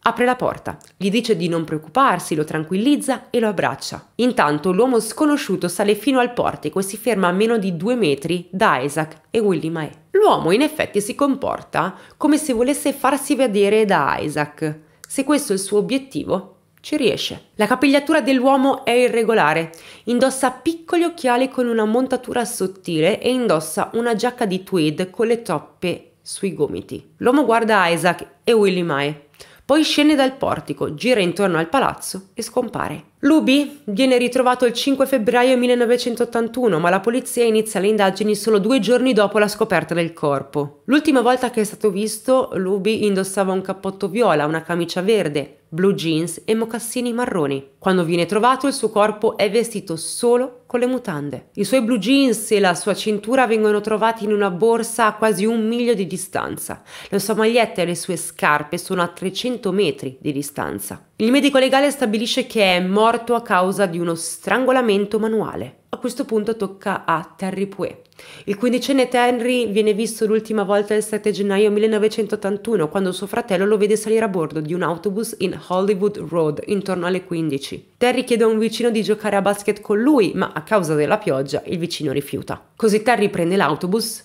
Apre la porta, gli dice di non preoccuparsi, lo tranquillizza e lo abbraccia. Intanto l'uomo sconosciuto sale fino al portico e si ferma a meno di due metri da Isaac e Willy Mae. L'uomo in effetti si comporta come se volesse farsi vedere da Isaac. Se questo è il suo obiettivo, ci riesce. La capigliatura dell'uomo è irregolare, indossa piccoli occhiali con una montatura sottile e indossa una giacca di tweed con le toppe sui gomiti. L'uomo guarda Isaac e Willy Mae poi scende dal portico, gira intorno al palazzo e scompare. Luby viene ritrovato il 5 febbraio 1981, ma la polizia inizia le indagini solo due giorni dopo la scoperta del corpo. L'ultima volta che è stato visto, Luby indossava un cappotto viola, una camicia verde, blue jeans e mocassini marroni. Quando viene trovato il suo corpo è vestito solo con le mutande. I suoi blue jeans e la sua cintura vengono trovati in una borsa a quasi un miglio di distanza. La sua maglietta e le sue scarpe sono a 300 metri di distanza. Il medico legale stabilisce che è morto a causa di uno strangolamento manuale. A questo punto tocca a Terry Pue. Il quindicenne Terry viene visto l'ultima volta il 7 gennaio 1981 quando suo fratello lo vede salire a bordo di un autobus in Hollywood Road intorno alle 15. Terry chiede a un vicino di giocare a basket con lui, ma a causa della pioggia il vicino rifiuta. Così Terry prende l'autobus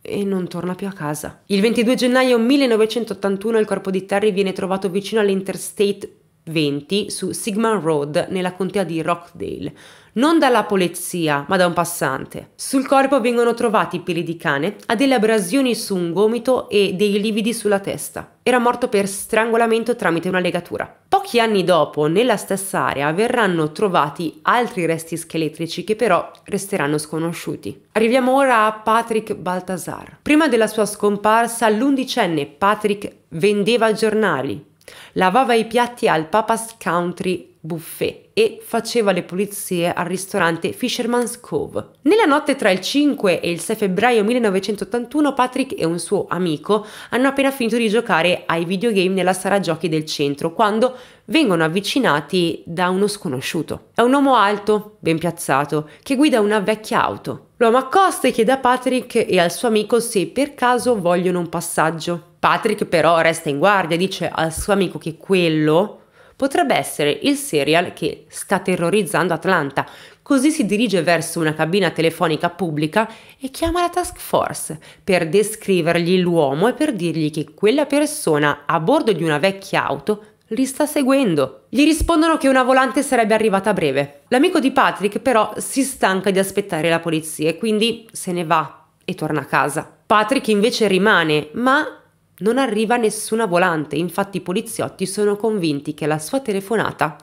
e non torna più a casa. Il 22 gennaio 1981 il corpo di Terry viene trovato vicino all'Interstate 20 su Sigmund Road nella contea di Rockdale, non dalla polizia, ma da un passante. Sul corpo vengono trovati peli di cane, ha delle abrasioni su un gomito e dei lividi sulla testa. Era morto per strangolamento tramite una legatura. Pochi anni dopo, nella stessa area, verranno trovati altri resti scheletrici che però resteranno sconosciuti. Arriviamo ora a Patrick Baltasar. Prima della sua scomparsa, l'undicenne Patrick vendeva giornali, Lavava i piatti al Papa's Country buffet e faceva le pulizie al ristorante Fisherman's Cove. Nella notte tra il 5 e il 6 febbraio 1981 Patrick e un suo amico hanno appena finito di giocare ai videogame nella sala giochi del centro quando vengono avvicinati da uno sconosciuto. È un uomo alto, ben piazzato, che guida una vecchia auto. L'uomo accosta e chiede a Patrick e al suo amico se per caso vogliono un passaggio. Patrick però resta in guardia e dice al suo amico che quello potrebbe essere il serial che sta terrorizzando Atlanta. Così si dirige verso una cabina telefonica pubblica e chiama la task force per descrivergli l'uomo e per dirgli che quella persona a bordo di una vecchia auto li sta seguendo. Gli rispondono che una volante sarebbe arrivata a breve. L'amico di Patrick però si stanca di aspettare la polizia e quindi se ne va e torna a casa. Patrick invece rimane, ma non arriva nessuna volante, infatti i poliziotti sono convinti che la sua telefonata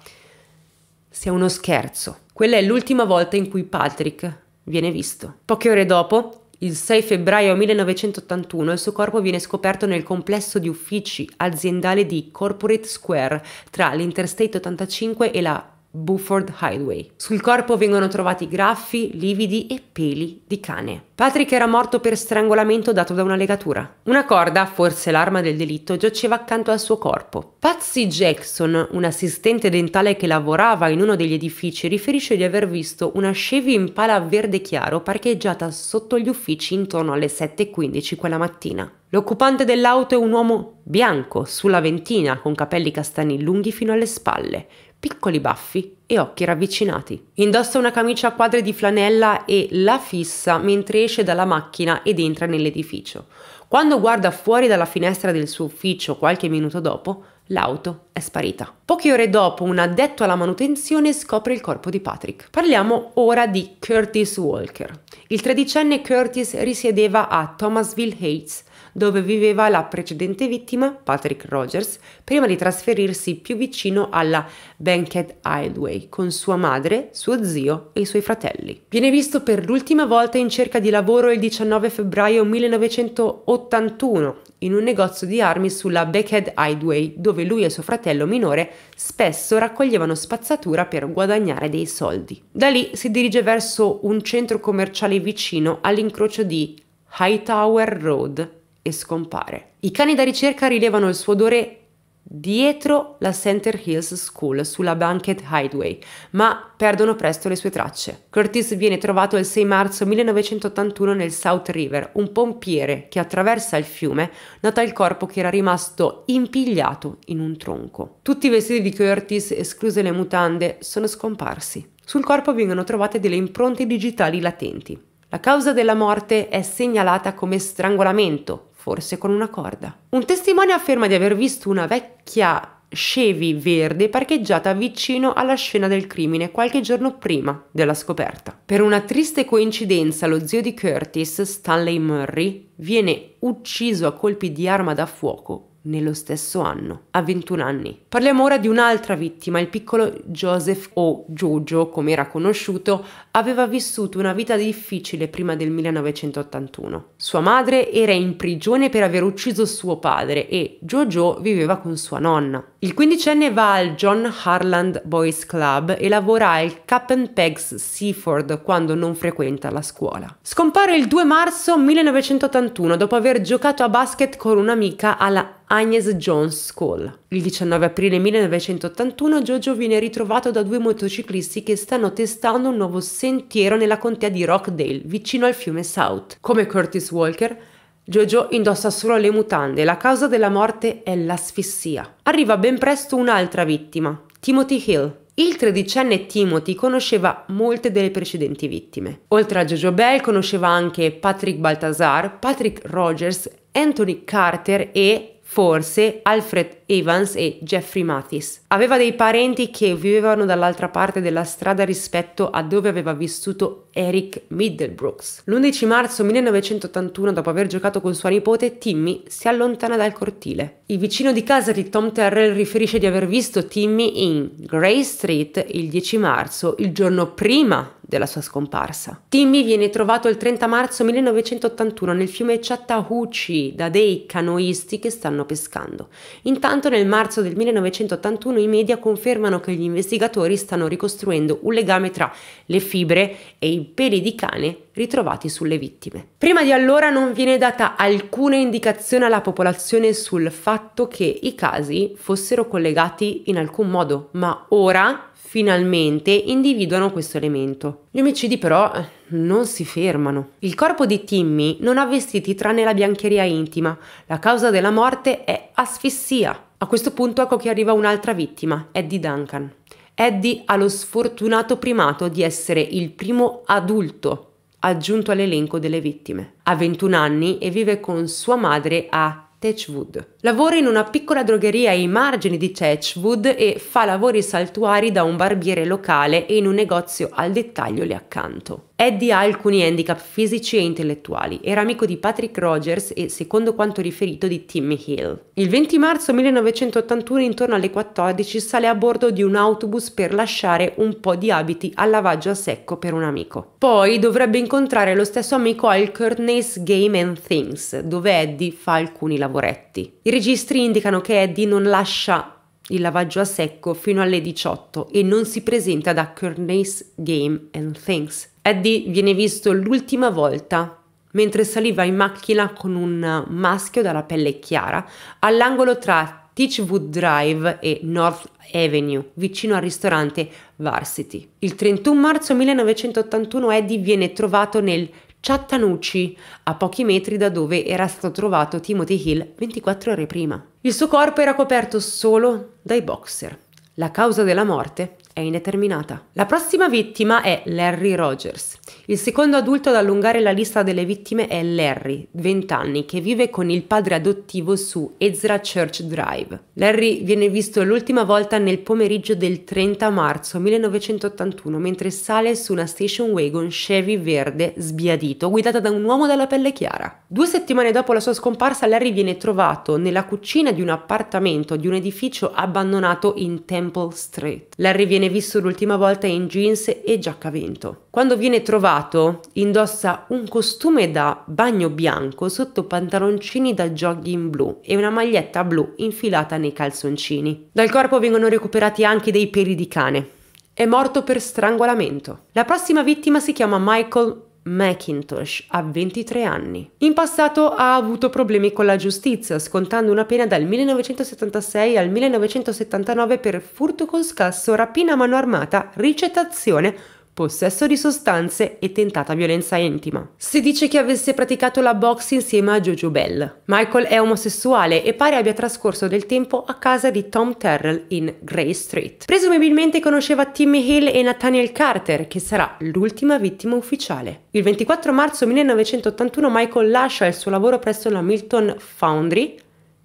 sia uno scherzo. Quella è l'ultima volta in cui Patrick viene visto. Poche ore dopo, il 6 febbraio 1981, il suo corpo viene scoperto nel complesso di uffici aziendali di Corporate Square tra l'Interstate 85 e la Bufford Highway. Sul corpo vengono trovati graffi, lividi e peli di cane. Patrick era morto per strangolamento dato da una legatura. Una corda, forse l'arma del delitto, giaceva accanto al suo corpo. Patsy Jackson, un assistente dentale che lavorava in uno degli edifici, riferisce di aver visto una Chevy Impala verde chiaro parcheggiata sotto gli uffici intorno alle 7.15 quella mattina. L'occupante dell'auto è un uomo bianco, sulla ventina, con capelli castani lunghi fino alle spalle piccoli baffi e occhi ravvicinati. Indossa una camicia a quadri di flanella e la fissa mentre esce dalla macchina ed entra nell'edificio. Quando guarda fuori dalla finestra del suo ufficio qualche minuto dopo, l'auto è sparita. Poche ore dopo, un addetto alla manutenzione scopre il corpo di Patrick. Parliamo ora di Curtis Walker. Il tredicenne Curtis risiedeva a Thomasville Heights, dove viveva la precedente vittima, Patrick Rogers, prima di trasferirsi più vicino alla Bankhead Highway con sua madre, suo zio e i suoi fratelli. Viene visto per l'ultima volta in cerca di lavoro il 19 febbraio 1981 in un negozio di armi sulla Bankhead Highway, dove lui e suo fratello minore spesso raccoglievano spazzatura per guadagnare dei soldi. Da lì si dirige verso un centro commerciale vicino all'incrocio di Hightower Road e scompare. I cani da ricerca rilevano il suo odore dietro la Center Hills School sulla Blanket Highway, ma perdono presto le sue tracce. Curtis viene trovato il 6 marzo 1981 nel South River. Un pompiere che attraversa il fiume nota il corpo che era rimasto impigliato in un tronco. Tutti i vestiti di Curtis, escluse le mutande, sono scomparsi. Sul corpo vengono trovate delle impronte digitali latenti. La causa della morte è segnalata come strangolamento, forse con una corda. Un testimone afferma di aver visto una vecchia Chevy verde parcheggiata vicino alla scena del crimine qualche giorno prima della scoperta. Per una triste coincidenza lo zio di Curtis, Stanley Murray, viene ucciso a colpi di arma da fuoco nello stesso anno, a 21 anni. Parliamo ora di un'altra vittima, il piccolo Joseph o Jojo, come era conosciuto, aveva vissuto una vita difficile prima del 1981. Sua madre era in prigione per aver ucciso suo padre e Jojo viveva con sua nonna. Il quindicenne va al John Harland Boys Club e lavora al Cap Pegs Seaford quando non frequenta la scuola. Scompare il 2 marzo 1981 dopo aver giocato a basket con un'amica alla Agnes Jones School. Il 19 aprile 1981 Jojo viene ritrovato da due motociclisti che stanno testando un nuovo sentiero nella contea di Rockdale, vicino al fiume South. Come Curtis Walker, Jojo indossa solo le mutande e la causa della morte è l'asfissia. Arriva ben presto un'altra vittima, Timothy Hill, il tredicenne Timothy conosceva molte delle precedenti vittime. Oltre a Jojo Bell conosceva anche Patrick Balthazar, Patrick Rogers, Anthony Carter e forse Alfred Evans e Jeffrey Mathis. Aveva dei parenti che vivevano dall'altra parte della strada rispetto a dove aveva vissuto Eric Middlebrooks. L'11 marzo 1981, dopo aver giocato con sua nipote, Timmy si allontana dal cortile. Il vicino di casa di Tom Terrell riferisce di aver visto Timmy in Gray Street il 10 marzo, il giorno prima della sua scomparsa. Timmy viene trovato il 30 marzo 1981 nel fiume Chattahoochee da dei canoisti che stanno pescando. Intanto nel marzo del 1981 i media confermano che gli investigatori stanno ricostruendo un legame tra le fibre e i peli di cane ritrovati sulle vittime. Prima di allora non viene data alcuna indicazione alla popolazione sul fatto che i casi fossero collegati in alcun modo, ma ora finalmente individuano questo elemento. Gli omicidi però eh, non si fermano. Il corpo di Timmy non ha vestiti tranne la biancheria intima. La causa della morte è asfissia. A questo punto ecco che arriva un'altra vittima, Eddie Duncan. Eddie ha lo sfortunato primato di essere il primo adulto aggiunto all'elenco delle vittime. Ha 21 anni e vive con sua madre a Techwood. Lavora in una piccola drogheria ai margini di Techwood e fa lavori saltuari da un barbiere locale e in un negozio al dettaglio lì accanto. Eddie ha alcuni handicap fisici e intellettuali, era amico di Patrick Rogers e, secondo quanto riferito, di Timmy Hill. Il 20 marzo 1981, intorno alle 14, sale a bordo di un autobus per lasciare un po' di abiti al lavaggio a secco per un amico. Poi dovrebbe incontrare lo stesso amico al Courtney's Game and Things, dove Eddie fa alcuni lavoretti. I registri indicano che Eddie non lascia il lavaggio a secco fino alle 18 e non si presenta da Courtney's Game and Things Eddie viene visto l'ultima volta mentre saliva in macchina con un maschio dalla pelle chiara all'angolo tra Teachwood Drive e North Avenue, vicino al ristorante Varsity. Il 31 marzo 1981 Eddie viene trovato nel Chattanucci, a pochi metri da dove era stato trovato Timothy Hill 24 ore prima. Il suo corpo era coperto solo dai boxer. La causa della morte è indeterminata. La prossima vittima è Larry Rogers. Il secondo adulto ad allungare la lista delle vittime è Larry, 20 anni, che vive con il padre adottivo su Ezra Church Drive. Larry viene visto l'ultima volta nel pomeriggio del 30 marzo 1981 mentre sale su una station wagon Chevy verde sbiadito guidata da un uomo dalla pelle chiara. Due settimane dopo la sua scomparsa Larry viene trovato nella cucina di un appartamento di un edificio abbandonato in Temple Street. Larry viene viene visto l'ultima volta in jeans e giacca vento. Quando viene trovato, indossa un costume da bagno bianco sotto pantaloncini da jogging blu e una maglietta blu infilata nei calzoncini. Dal corpo vengono recuperati anche dei peli di cane. È morto per strangolamento. La prossima vittima si chiama Michael McIntosh a 23 anni. In passato ha avuto problemi con la giustizia, scontando una pena dal 1976 al 1979 per furto con scasso, rapina a mano armata, ricettazione, possesso di sostanze e tentata violenza intima. Si dice che avesse praticato la box insieme a Jojo Bell. Michael è omosessuale e pare abbia trascorso del tempo a casa di Tom Terrell in Grey Street. Presumibilmente conosceva Timmy Hill e Nathaniel Carter, che sarà l'ultima vittima ufficiale. Il 24 marzo 1981 Michael lascia il suo lavoro presso la Milton Foundry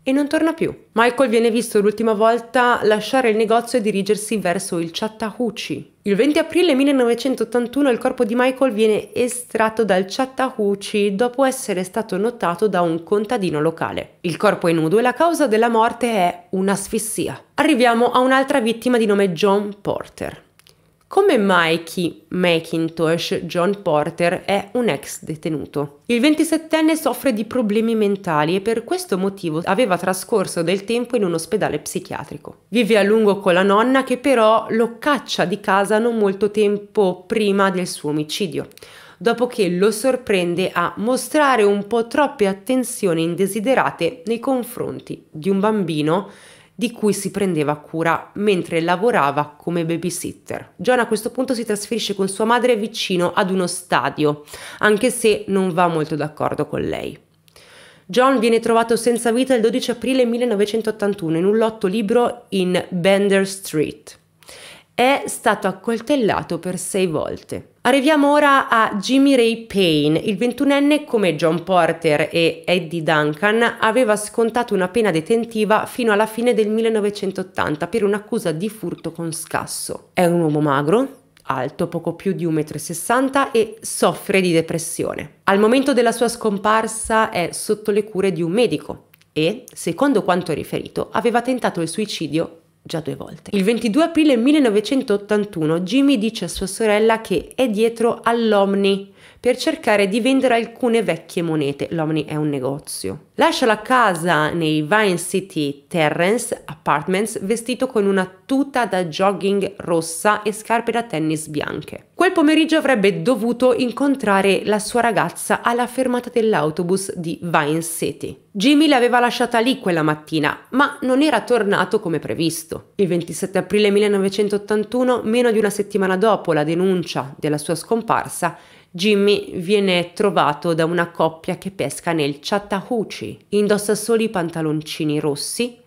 e non torna più. Michael viene visto l'ultima volta lasciare il negozio e dirigersi verso il Chattahoochee. Il 20 aprile 1981 il corpo di Michael viene estratto dal Chattahoochee dopo essere stato notato da un contadino locale. Il corpo è nudo e la causa della morte è un'asfissia. Arriviamo a un'altra vittima di nome John Porter. Come Mikey McIntosh, John Porter è un ex detenuto. Il 27enne soffre di problemi mentali e per questo motivo aveva trascorso del tempo in un ospedale psichiatrico. Vive a lungo con la nonna che però lo caccia di casa non molto tempo prima del suo omicidio dopo che lo sorprende a mostrare un po' troppe attenzioni indesiderate nei confronti di un bambino di cui si prendeva cura mentre lavorava come babysitter. John a questo punto si trasferisce con sua madre vicino ad uno stadio, anche se non va molto d'accordo con lei. John viene trovato senza vita il 12 aprile 1981 in un lotto libro in Bender Street è stato accoltellato per sei volte. Arriviamo ora a Jimmy Ray Payne. Il 21enne, come John Porter e Eddie Duncan, aveva scontato una pena detentiva fino alla fine del 1980 per un'accusa di furto con scasso. È un uomo magro, alto, poco più di 1,60 m e soffre di depressione. Al momento della sua scomparsa è sotto le cure di un medico e, secondo quanto riferito, aveva tentato il suicidio già due volte. Il 22 aprile 1981 Jimmy dice a sua sorella che è dietro all'Omni, per cercare di vendere alcune vecchie monete. L'Omni è un negozio. Lascia la casa nei Vine City Terrence Apartments vestito con una tuta da jogging rossa e scarpe da tennis bianche. Quel pomeriggio avrebbe dovuto incontrare la sua ragazza alla fermata dell'autobus di Vine City. Jimmy l'aveva lasciata lì quella mattina, ma non era tornato come previsto. Il 27 aprile 1981, meno di una settimana dopo la denuncia della sua scomparsa, Jimmy viene trovato da una coppia che pesca nel Chattahoochee. Indossa soli pantaloncini rossi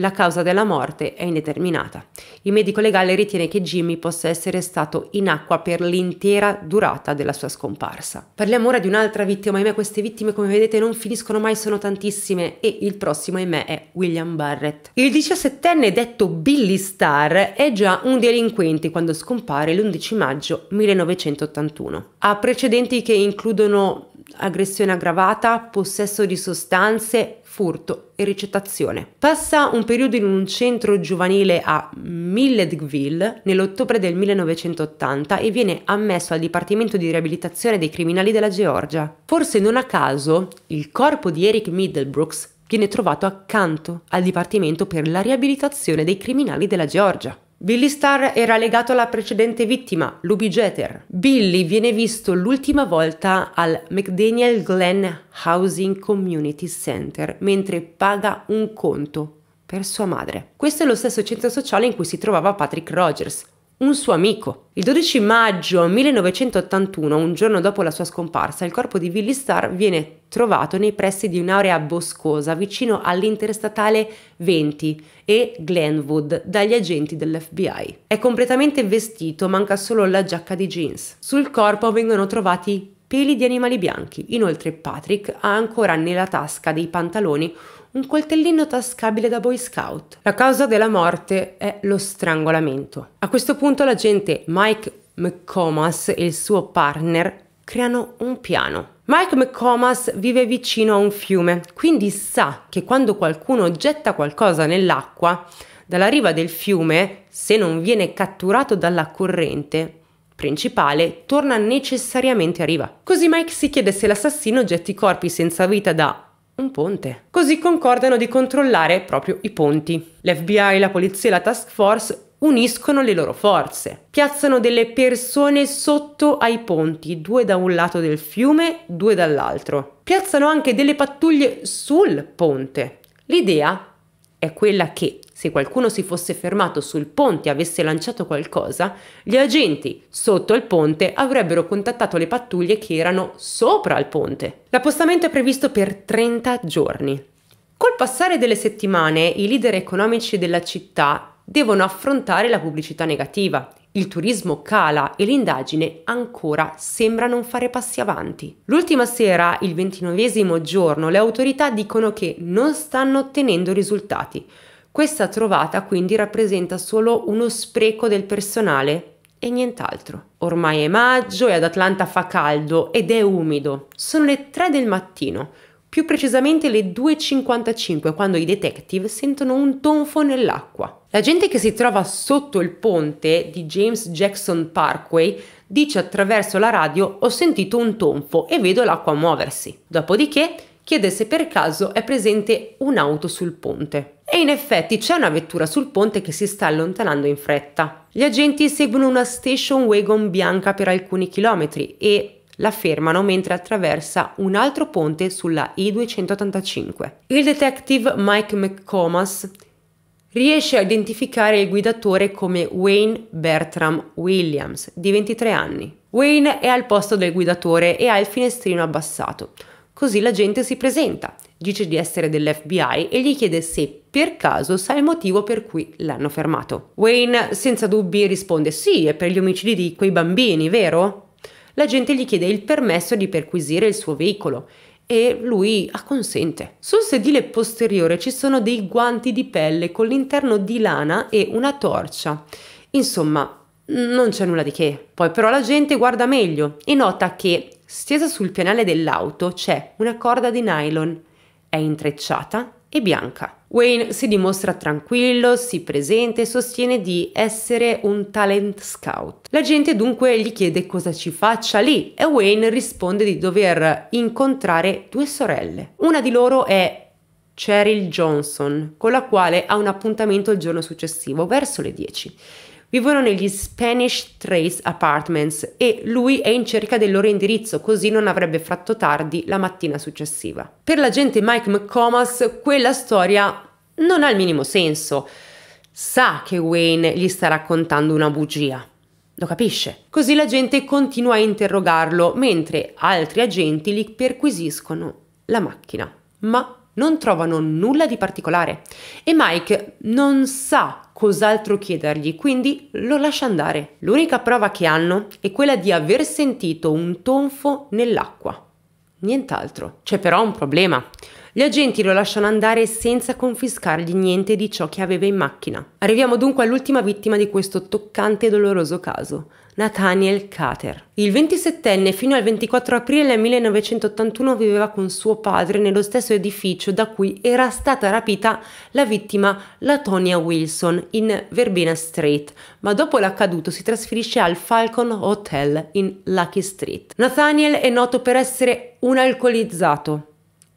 la causa della morte è indeterminata. Il medico legale ritiene che Jimmy possa essere stato in acqua per l'intera durata della sua scomparsa. Parliamo ora di un'altra vittima, ahimè queste vittime come vedete non finiscono mai, sono tantissime e il prossimo ahimè è William Barrett. Il 17enne detto Billy Starr è già un delinquente quando scompare l'11 maggio 1981. Ha precedenti che includono aggressione aggravata, possesso di sostanze, furto e ricettazione. Passa un periodo in un centro giovanile a Milledgeville nell'ottobre del 1980 e viene ammesso al Dipartimento di Riabilitazione dei Criminali della Georgia. Forse non a caso, il corpo di Eric Middlebrooks viene trovato accanto al Dipartimento per la Riabilitazione dei Criminali della Georgia. Billy Starr era legato alla precedente vittima, Luby Jeter. Billy viene visto l'ultima volta al McDaniel Glen Housing Community Center mentre paga un conto per sua madre. Questo è lo stesso centro sociale in cui si trovava Patrick Rogers, un suo amico. Il 12 maggio 1981, un giorno dopo la sua scomparsa, il corpo di Willy Starr viene trovato nei pressi di un'area boscosa vicino all'interstatale 20 e Glenwood dagli agenti dell'FBI. È completamente vestito, manca solo la giacca di jeans. Sul corpo vengono trovati peli di animali bianchi. Inoltre Patrick ha ancora nella tasca dei pantaloni un coltellino tascabile da Boy Scout. La causa della morte è lo strangolamento. A questo punto l'agente Mike McComas e il suo partner creano un piano. Mike McComas vive vicino a un fiume, quindi sa che quando qualcuno getta qualcosa nell'acqua, dalla riva del fiume, se non viene catturato dalla corrente, principale torna necessariamente a riva. Così Mike si chiede se l'assassino getti corpi senza vita da un ponte. Così concordano di controllare proprio i ponti. L'FBI, la polizia e la task force uniscono le loro forze. Piazzano delle persone sotto ai ponti, due da un lato del fiume, due dall'altro. Piazzano anche delle pattuglie sul ponte. L'idea è quella che se qualcuno si fosse fermato sul ponte e avesse lanciato qualcosa, gli agenti sotto il ponte avrebbero contattato le pattuglie che erano sopra il ponte. L'appostamento è previsto per 30 giorni. Col passare delle settimane, i leader economici della città devono affrontare la pubblicità negativa il turismo cala e l'indagine ancora sembra non fare passi avanti. L'ultima sera, il 29 giorno, le autorità dicono che non stanno ottenendo risultati. Questa trovata quindi rappresenta solo uno spreco del personale e nient'altro. Ormai è maggio e ad Atlanta fa caldo ed è umido. Sono le 3 del mattino, più precisamente le 2.55 quando i detective sentono un tonfo nell'acqua. La gente che si trova sotto il ponte di James Jackson Parkway dice attraverso la radio ho sentito un tonfo e vedo l'acqua muoversi. Dopodiché chiede se per caso è presente un'auto sul ponte. E in effetti c'è una vettura sul ponte che si sta allontanando in fretta. Gli agenti seguono una station wagon bianca per alcuni chilometri e la fermano mentre attraversa un altro ponte sulla I-285. Il detective Mike McComas riesce a identificare il guidatore come Wayne Bertram Williams, di 23 anni. Wayne è al posto del guidatore e ha il finestrino abbassato. Così la gente si presenta, dice di essere dell'FBI e gli chiede se per caso sa il motivo per cui l'hanno fermato. Wayne senza dubbi risponde sì, è per gli omicidi di quei bambini, vero? L'agente gli chiede il permesso di perquisire il suo veicolo e lui acconsente. Sul sedile posteriore ci sono dei guanti di pelle con l'interno di lana e una torcia. Insomma, non c'è nulla di che. Poi però la gente guarda meglio e nota che Stesa sul pianale dell'auto c'è una corda di nylon. È intrecciata e bianca. Wayne si dimostra tranquillo, si presenta e sostiene di essere un talent scout. La gente dunque gli chiede cosa ci faccia lì e Wayne risponde di dover incontrare due sorelle. Una di loro è Cheryl Johnson, con la quale ha un appuntamento il giorno successivo, verso le 10. Vivono negli Spanish Trace Apartments e lui è in cerca del loro indirizzo, così non avrebbe fatto tardi la mattina successiva. Per l'agente Mike McComas quella storia non ha il minimo senso. Sa che Wayne gli sta raccontando una bugia. Lo capisce. Così l'agente continua a interrogarlo mentre altri agenti gli perquisiscono la macchina. Ma non trovano nulla di particolare e Mike non sa cos'altro chiedergli, quindi lo lascia andare. L'unica prova che hanno è quella di aver sentito un tonfo nell'acqua. Nient'altro. C'è però un problema. Gli agenti lo lasciano andare senza confiscargli niente di ciò che aveva in macchina. Arriviamo dunque all'ultima vittima di questo toccante e doloroso caso. Nathaniel Cater. Il 27enne fino al 24 aprile 1981 viveva con suo padre nello stesso edificio da cui era stata rapita la vittima Latonia Wilson in Verbena Street, ma dopo l'accaduto si trasferisce al Falcon Hotel in Lucky Street. Nathaniel è noto per essere un alcolizzato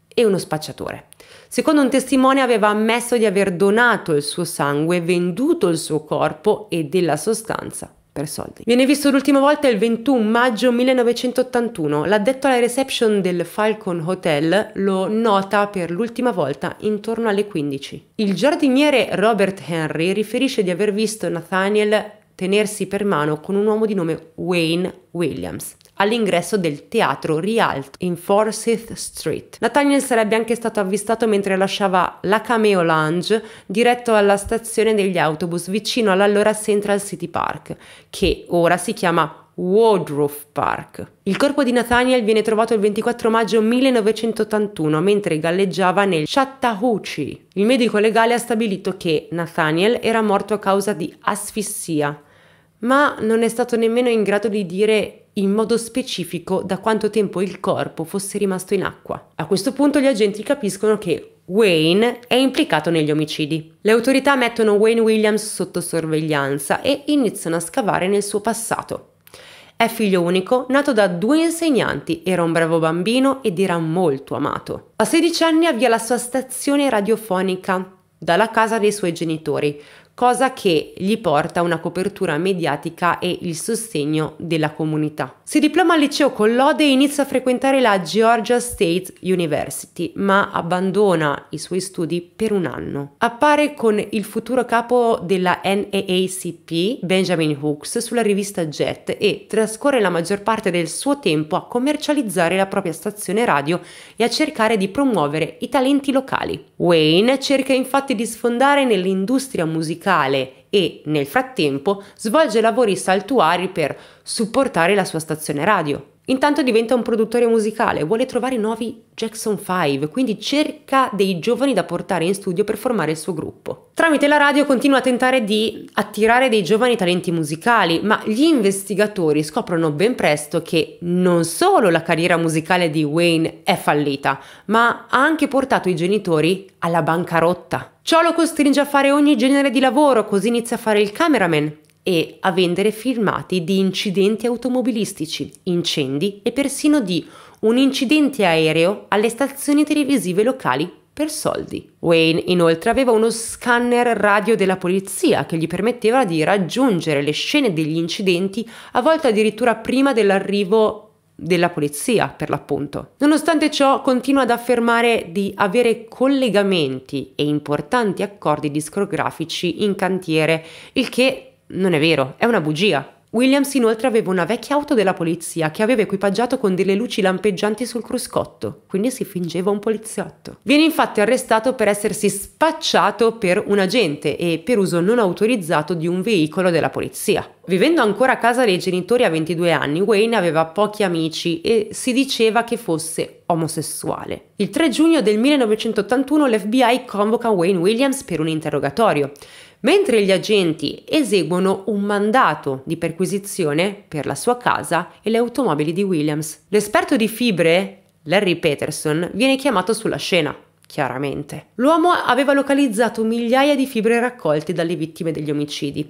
e uno spacciatore. Secondo un testimone aveva ammesso di aver donato il suo sangue, venduto il suo corpo e della sostanza per soldi. Viene visto l'ultima volta il 21 maggio 1981. L'addetto alla reception del Falcon Hotel lo nota per l'ultima volta intorno alle 15. Il giardiniere Robert Henry riferisce di aver visto Nathaniel tenersi per mano con un uomo di nome Wayne Williams all'ingresso del teatro Rialto in Forsyth Street. Nathaniel sarebbe anche stato avvistato mentre lasciava la Cameo Lounge diretto alla stazione degli autobus vicino all'allora Central City Park, che ora si chiama Woodruff Park. Il corpo di Nathaniel viene trovato il 24 maggio 1981 mentre galleggiava nel Chattahoochee. Il medico legale ha stabilito che Nathaniel era morto a causa di asfissia, ma non è stato nemmeno in grado di dire in modo specifico da quanto tempo il corpo fosse rimasto in acqua. A questo punto gli agenti capiscono che Wayne è implicato negli omicidi. Le autorità mettono Wayne Williams sotto sorveglianza e iniziano a scavare nel suo passato. È figlio unico, nato da due insegnanti, era un bravo bambino ed era molto amato. A 16 anni avvia la sua stazione radiofonica dalla casa dei suoi genitori, cosa che gli porta una copertura mediatica e il sostegno della comunità. Si diploma al liceo con lode e inizia a frequentare la Georgia State University, ma abbandona i suoi studi per un anno. Appare con il futuro capo della NAACP, Benjamin Hooks, sulla rivista Jet e trascorre la maggior parte del suo tempo a commercializzare la propria stazione radio e a cercare di promuovere i talenti locali. Wayne cerca infatti di sfondare nell'industria musicale musicale e, nel frattempo, svolge lavori saltuari per supportare la sua stazione radio. Intanto diventa un produttore musicale, vuole trovare nuovi Jackson 5, quindi cerca dei giovani da portare in studio per formare il suo gruppo. Tramite la radio continua a tentare di attirare dei giovani talenti musicali, ma gli investigatori scoprono ben presto che non solo la carriera musicale di Wayne è fallita, ma ha anche portato i genitori alla bancarotta. Ciò lo costringe a fare ogni genere di lavoro, così inizia a fare il cameraman, e a vendere filmati di incidenti automobilistici, incendi e persino di un incidente aereo alle stazioni televisive locali per soldi. Wayne inoltre aveva uno scanner radio della polizia che gli permetteva di raggiungere le scene degli incidenti a volte addirittura prima dell'arrivo della polizia, per l'appunto. Nonostante ciò, continua ad affermare di avere collegamenti e importanti accordi discografici in cantiere, il che non è vero, è una bugia. Williams inoltre aveva una vecchia auto della polizia che aveva equipaggiato con delle luci lampeggianti sul cruscotto, quindi si fingeva un poliziotto. Viene infatti arrestato per essersi spacciato per un agente e per uso non autorizzato di un veicolo della polizia. Vivendo ancora a casa dei genitori a 22 anni, Wayne aveva pochi amici e si diceva che fosse omosessuale. Il 3 giugno del 1981 l'FBI convoca Wayne Williams per un interrogatorio mentre gli agenti eseguono un mandato di perquisizione per la sua casa e le automobili di Williams. L'esperto di fibre, Larry Peterson, viene chiamato sulla scena chiaramente. L'uomo aveva localizzato migliaia di fibre raccolte dalle vittime degli omicidi,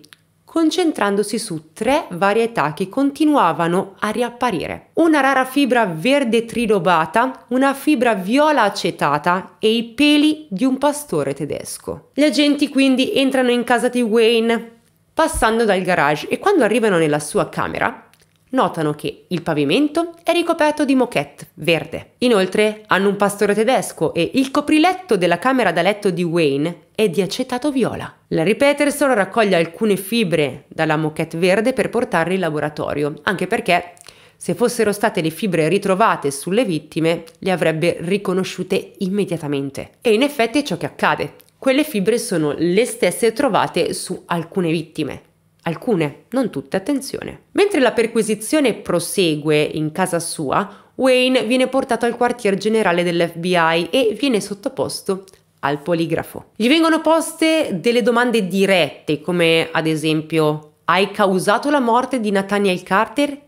concentrandosi su tre varietà che continuavano a riapparire. Una rara fibra verde trilobata, una fibra viola acetata e i peli di un pastore tedesco. Gli agenti quindi entrano in casa di Wayne, passando dal garage e quando arrivano nella sua camera, notano che il pavimento è ricoperto di moquette verde. Inoltre hanno un pastore tedesco e il copriletto della camera da letto di Wayne è di acetato viola. Larry Peterson raccoglie alcune fibre dalla moquette verde per portarle in laboratorio, anche perché se fossero state le fibre ritrovate sulle vittime, le avrebbe riconosciute immediatamente. E in effetti è ciò che accade. Quelle fibre sono le stesse trovate su alcune vittime. Alcune, non tutte, attenzione. Mentre la perquisizione prosegue in casa sua, Wayne viene portato al quartier generale dell'FBI e viene sottoposto al poligrafo. Gli vengono poste delle domande dirette, come ad esempio hai causato la morte di Nathaniel Carter?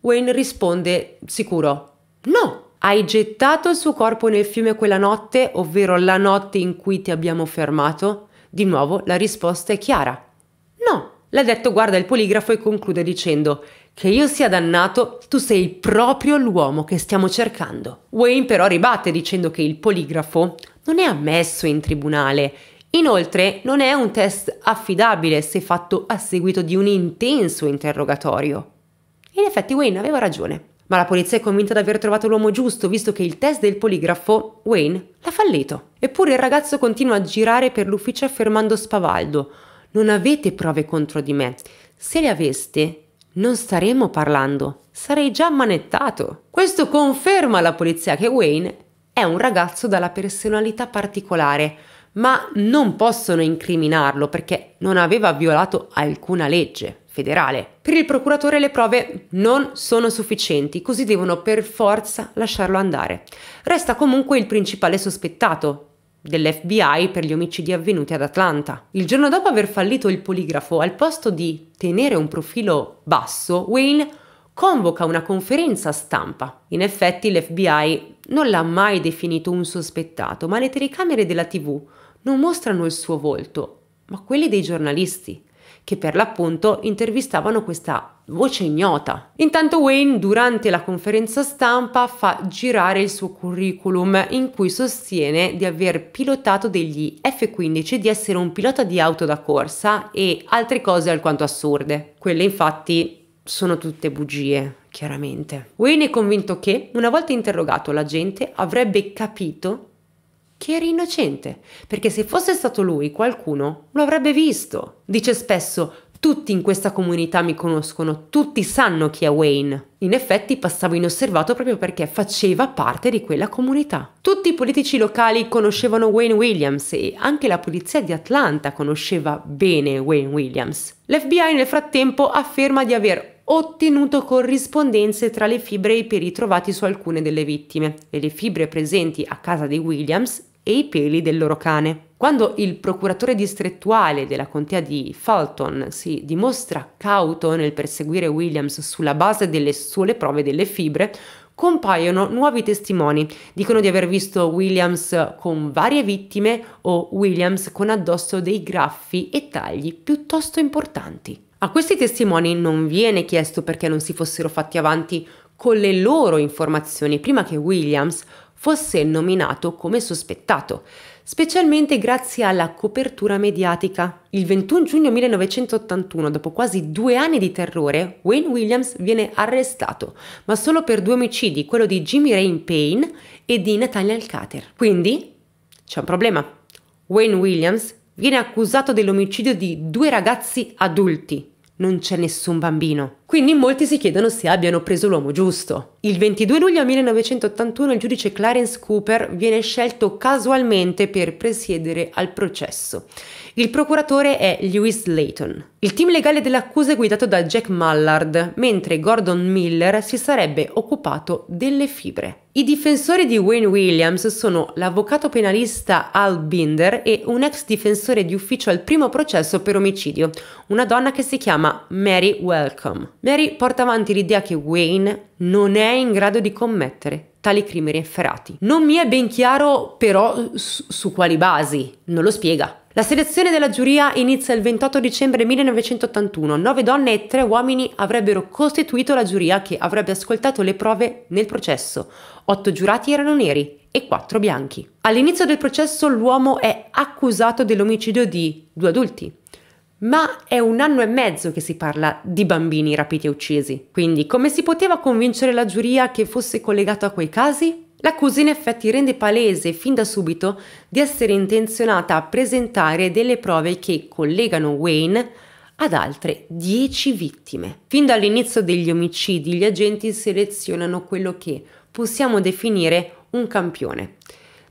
Wayne risponde sicuro no. Hai gettato il suo corpo nel fiume quella notte, ovvero la notte in cui ti abbiamo fermato? Di nuovo la risposta è chiara. No. L'addetto guarda il poligrafo e conclude dicendo che io sia dannato, tu sei proprio l'uomo che stiamo cercando. Wayne però ribatte dicendo che il poligrafo non è ammesso in tribunale. Inoltre non è un test affidabile se fatto a seguito di un intenso interrogatorio. In effetti Wayne aveva ragione. Ma la polizia è convinta di aver trovato l'uomo giusto, visto che il test del poligrafo, Wayne, l'ha fallito. Eppure il ragazzo continua a girare per l'ufficio affermando spavaldo non avete prove contro di me. Se le aveste, non staremmo parlando. Sarei già manettato. Questo conferma alla polizia che Wayne è un ragazzo dalla personalità particolare, ma non possono incriminarlo perché non aveva violato alcuna legge federale. Per il procuratore le prove non sono sufficienti, così devono per forza lasciarlo andare. Resta comunque il principale sospettato, dell'FBI per gli omicidi avvenuti ad Atlanta. Il giorno dopo aver fallito il poligrafo, al posto di tenere un profilo basso, Wayne convoca una conferenza stampa. In effetti l'FBI non l'ha mai definito un sospettato, ma le telecamere della TV non mostrano il suo volto, ma quelli dei giornalisti che per l'appunto intervistavano questa voce ignota. Intanto Wayne durante la conferenza stampa fa girare il suo curriculum in cui sostiene di aver pilotato degli F-15, di essere un pilota di auto da corsa e altre cose alquanto assurde. Quelle infatti sono tutte bugie, chiaramente. Wayne è convinto che, una volta interrogato, l'agente, avrebbe capito che era innocente, perché se fosse stato lui qualcuno lo avrebbe visto. Dice spesso tutti in questa comunità mi conoscono, tutti sanno chi è Wayne. In effetti passavo inosservato proprio perché faceva parte di quella comunità. Tutti i politici locali conoscevano Wayne Williams e anche la polizia di Atlanta conosceva bene Wayne Williams. L'FBI nel frattempo afferma di aver ottenuto corrispondenze tra le fibre e i peri trovati su alcune delle vittime e le fibre presenti a casa di Williams e i peli del loro cane. Quando il procuratore distrettuale della contea di Fulton si dimostra cauto nel perseguire Williams sulla base delle sole prove delle fibre, compaiono nuovi testimoni. Dicono di aver visto Williams con varie vittime o Williams con addosso dei graffi e tagli piuttosto importanti. A questi testimoni non viene chiesto perché non si fossero fatti avanti con le loro informazioni prima che Williams fosse nominato come sospettato, specialmente grazie alla copertura mediatica. Il 21 giugno 1981, dopo quasi due anni di terrore, Wayne Williams viene arrestato, ma solo per due omicidi, quello di Jimmy Rain Payne e di Nathaniel Alcater. Quindi c'è un problema. Wayne Williams viene accusato dell'omicidio di due ragazzi adulti, non c'è nessun bambino. Quindi molti si chiedono se abbiano preso l'uomo giusto. Il 22 luglio 1981 il giudice Clarence Cooper viene scelto casualmente per presiedere al processo. Il procuratore è Lewis Layton. Il team legale dell'accusa è guidato da Jack Mallard, mentre Gordon Miller si sarebbe occupato delle fibre. I difensori di Wayne Williams sono l'avvocato penalista Al Binder e un ex difensore di ufficio al primo processo per omicidio, una donna che si chiama Mary Welcome. Mary porta avanti l'idea che Wayne non è in grado di commettere tali crimini efferati. Non mi è ben chiaro però su, su quali basi, non lo spiega. La selezione della giuria inizia il 28 dicembre 1990 1981 nove donne e tre uomini avrebbero costituito la giuria che avrebbe ascoltato le prove nel processo. Otto giurati erano neri e quattro bianchi. All'inizio del processo l'uomo è accusato dell'omicidio di due adulti, ma è un anno e mezzo che si parla di bambini rapiti e uccisi. Quindi come si poteva convincere la giuria che fosse collegato a quei casi? L'accusa in effetti rende palese fin da subito di essere intenzionata a presentare delle prove che collegano Wayne ad altre 10 vittime. Fin dall'inizio degli omicidi gli agenti selezionano quello che possiamo definire un campione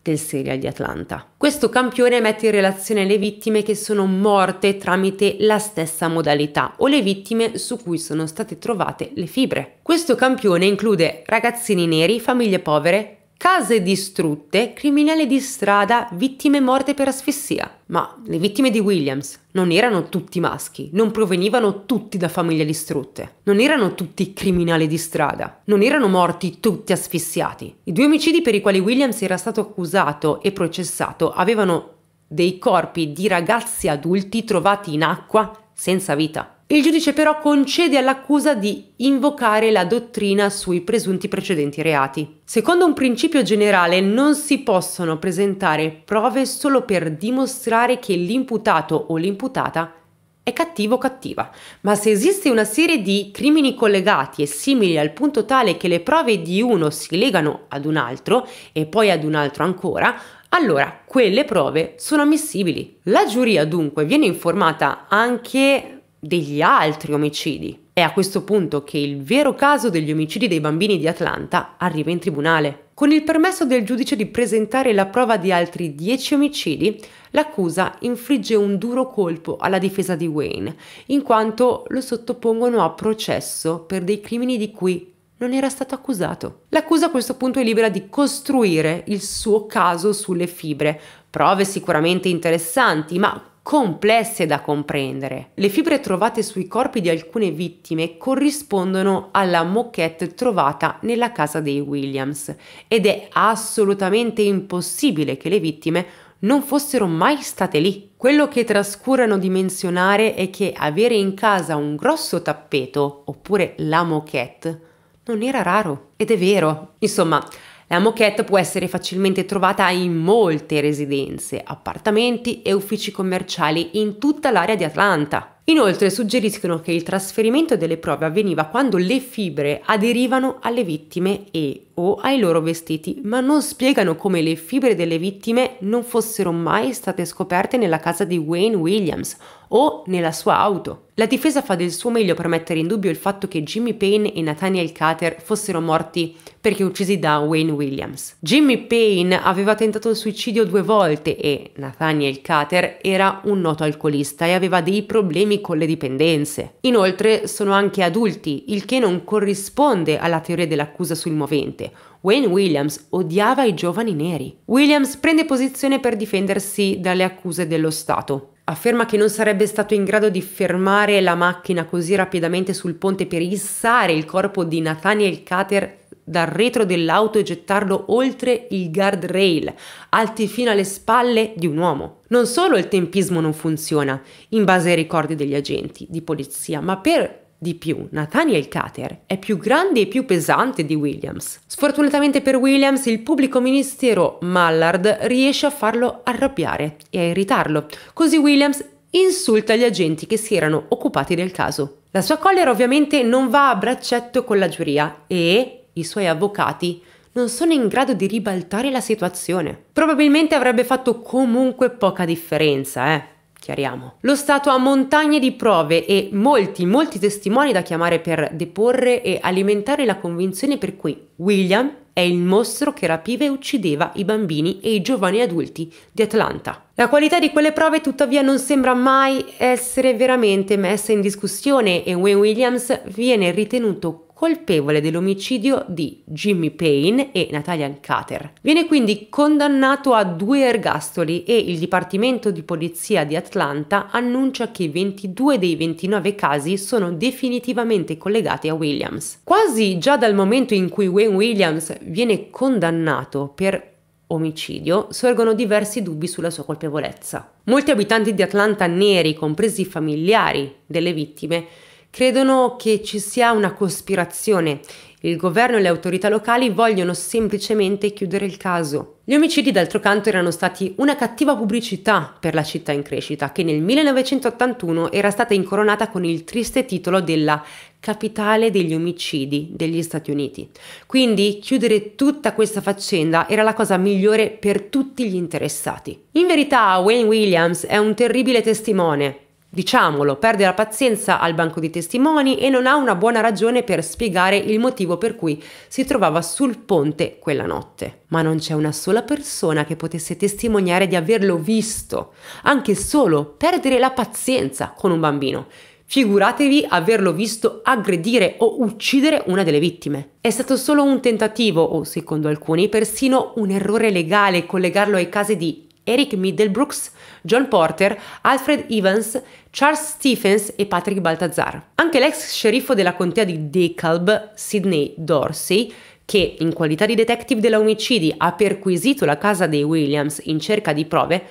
del serial di Atlanta. Questo campione mette in relazione le vittime che sono morte tramite la stessa modalità o le vittime su cui sono state trovate le fibre. Questo campione include ragazzini neri, famiglie povere, case distrutte, criminali di strada, vittime morte per asfissia. Ma le vittime di Williams non erano tutti maschi, non provenivano tutti da famiglie distrutte, non erano tutti criminali di strada, non erano morti tutti asfissiati. I due omicidi per i quali Williams era stato accusato e processato avevano dei corpi di ragazzi adulti trovati in acqua senza vita. Il giudice però concede all'accusa di invocare la dottrina sui presunti precedenti reati. Secondo un principio generale non si possono presentare prove solo per dimostrare che l'imputato o l'imputata è cattivo o cattiva, ma se esiste una serie di crimini collegati e simili al punto tale che le prove di uno si legano ad un altro e poi ad un altro ancora, allora quelle prove sono ammissibili. La giuria dunque viene informata anche degli altri omicidi. È a questo punto che il vero caso degli omicidi dei bambini di Atlanta arriva in tribunale. Con il permesso del giudice di presentare la prova di altri 10 omicidi, l'accusa infligge un duro colpo alla difesa di Wayne, in quanto lo sottopongono a processo per dei crimini di cui non era stato accusato. L'accusa a questo punto è libera di costruire il suo caso sulle fibre, prove sicuramente interessanti, ma complesse da comprendere. Le fibre trovate sui corpi di alcune vittime corrispondono alla moquette trovata nella casa dei Williams ed è assolutamente impossibile che le vittime non fossero mai state lì. Quello che trascurano di menzionare è che avere in casa un grosso tappeto oppure la moquette non era raro ed è vero. Insomma, la moquette può essere facilmente trovata in molte residenze, appartamenti e uffici commerciali in tutta l'area di Atlanta. Inoltre suggeriscono che il trasferimento delle prove avveniva quando le fibre aderivano alle vittime e o ai loro vestiti, ma non spiegano come le fibre delle vittime non fossero mai state scoperte nella casa di Wayne Williams o nella sua auto. La difesa fa del suo meglio per mettere in dubbio il fatto che Jimmy Payne e Nathaniel Cater fossero morti perché uccisi da Wayne Williams. Jimmy Payne aveva tentato il suicidio due volte e Nathaniel Cater era un noto alcolista e aveva dei problemi con le dipendenze. Inoltre sono anche adulti, il che non corrisponde alla teoria dell'accusa sul movente. Wayne Williams odiava i giovani neri. Williams prende posizione per difendersi dalle accuse dello Stato. Afferma che non sarebbe stato in grado di fermare la macchina così rapidamente sul ponte per issare il corpo di Nathaniel Cater dal retro dell'auto e gettarlo oltre il guardrail, alti fino alle spalle di un uomo. Non solo il tempismo non funziona, in base ai ricordi degli agenti di polizia, ma per di più, Nathaniel Cater è più grande e più pesante di Williams. Sfortunatamente per Williams, il pubblico ministero Mallard riesce a farlo arrabbiare e a irritarlo, così Williams insulta gli agenti che si erano occupati del caso. La sua collera ovviamente non va a braccetto con la giuria e i suoi avvocati non sono in grado di ribaltare la situazione. Probabilmente avrebbe fatto comunque poca differenza, eh chiariamo. Lo Stato ha montagne di prove e molti, molti testimoni da chiamare per deporre e alimentare la convinzione per cui William è il mostro che rapiva e uccideva i bambini e i giovani adulti di Atlanta. La qualità di quelle prove tuttavia non sembra mai essere veramente messa in discussione e Wayne Williams viene ritenuto colpevole dell'omicidio di Jimmy Payne e Natalia Cater. Viene quindi condannato a due ergastoli e il Dipartimento di Polizia di Atlanta annuncia che 22 dei 29 casi sono definitivamente collegati a Williams. Quasi già dal momento in cui Wayne Williams viene condannato per omicidio, sorgono diversi dubbi sulla sua colpevolezza. Molti abitanti di Atlanta neri, compresi i familiari delle vittime, Credono che ci sia una cospirazione. Il governo e le autorità locali vogliono semplicemente chiudere il caso. Gli omicidi, d'altro canto, erano stati una cattiva pubblicità per la città in crescita, che nel 1981 era stata incoronata con il triste titolo della capitale degli omicidi degli Stati Uniti. Quindi chiudere tutta questa faccenda era la cosa migliore per tutti gli interessati. In verità Wayne Williams è un terribile testimone, Diciamolo, perde la pazienza al banco di testimoni e non ha una buona ragione per spiegare il motivo per cui si trovava sul ponte quella notte. Ma non c'è una sola persona che potesse testimoniare di averlo visto, anche solo perdere la pazienza con un bambino. Figuratevi averlo visto aggredire o uccidere una delle vittime. È stato solo un tentativo, o secondo alcuni persino un errore legale, collegarlo ai casi di Eric Middlebrooks, John Porter, Alfred Evans, Charles Stephens e Patrick Baltazar. Anche l'ex sceriffo della contea di DeKalb, Sidney Dorsey, che in qualità di detective della omicidi ha perquisito la casa dei Williams in cerca di prove,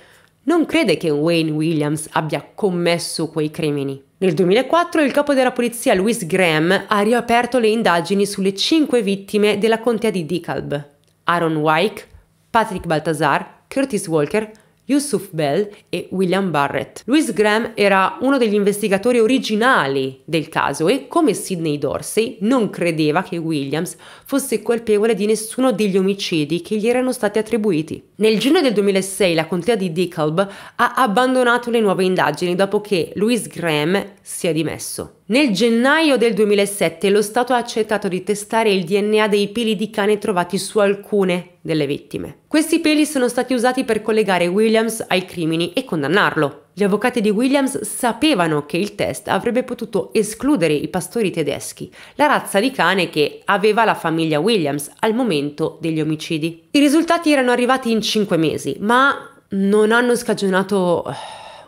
non crede che Wayne Williams abbia commesso quei crimini. Nel 2004 il capo della polizia Louis Graham ha riaperto le indagini sulle cinque vittime della contea di DeKalb. Aaron Wyke, Patrick Baltazar, Curtis Walker, Yusuf Bell e William Barrett. Louis Graham era uno degli investigatori originali del caso e, come Sidney Dorsey, non credeva che Williams fosse colpevole di nessuno degli omicidi che gli erano stati attribuiti. Nel giugno del 2006 la contea di DeKalb ha abbandonato le nuove indagini dopo che Louis Graham si è dimesso. Nel gennaio del 2007 lo Stato ha accettato di testare il DNA dei peli di cane trovati su alcune delle vittime. Questi peli sono stati usati per collegare Williams ai crimini e condannarlo. Gli avvocati di Williams sapevano che il test avrebbe potuto escludere i pastori tedeschi, la razza di cane che aveva la famiglia Williams al momento degli omicidi. I risultati erano arrivati in 5 mesi, ma non hanno scagionato eh,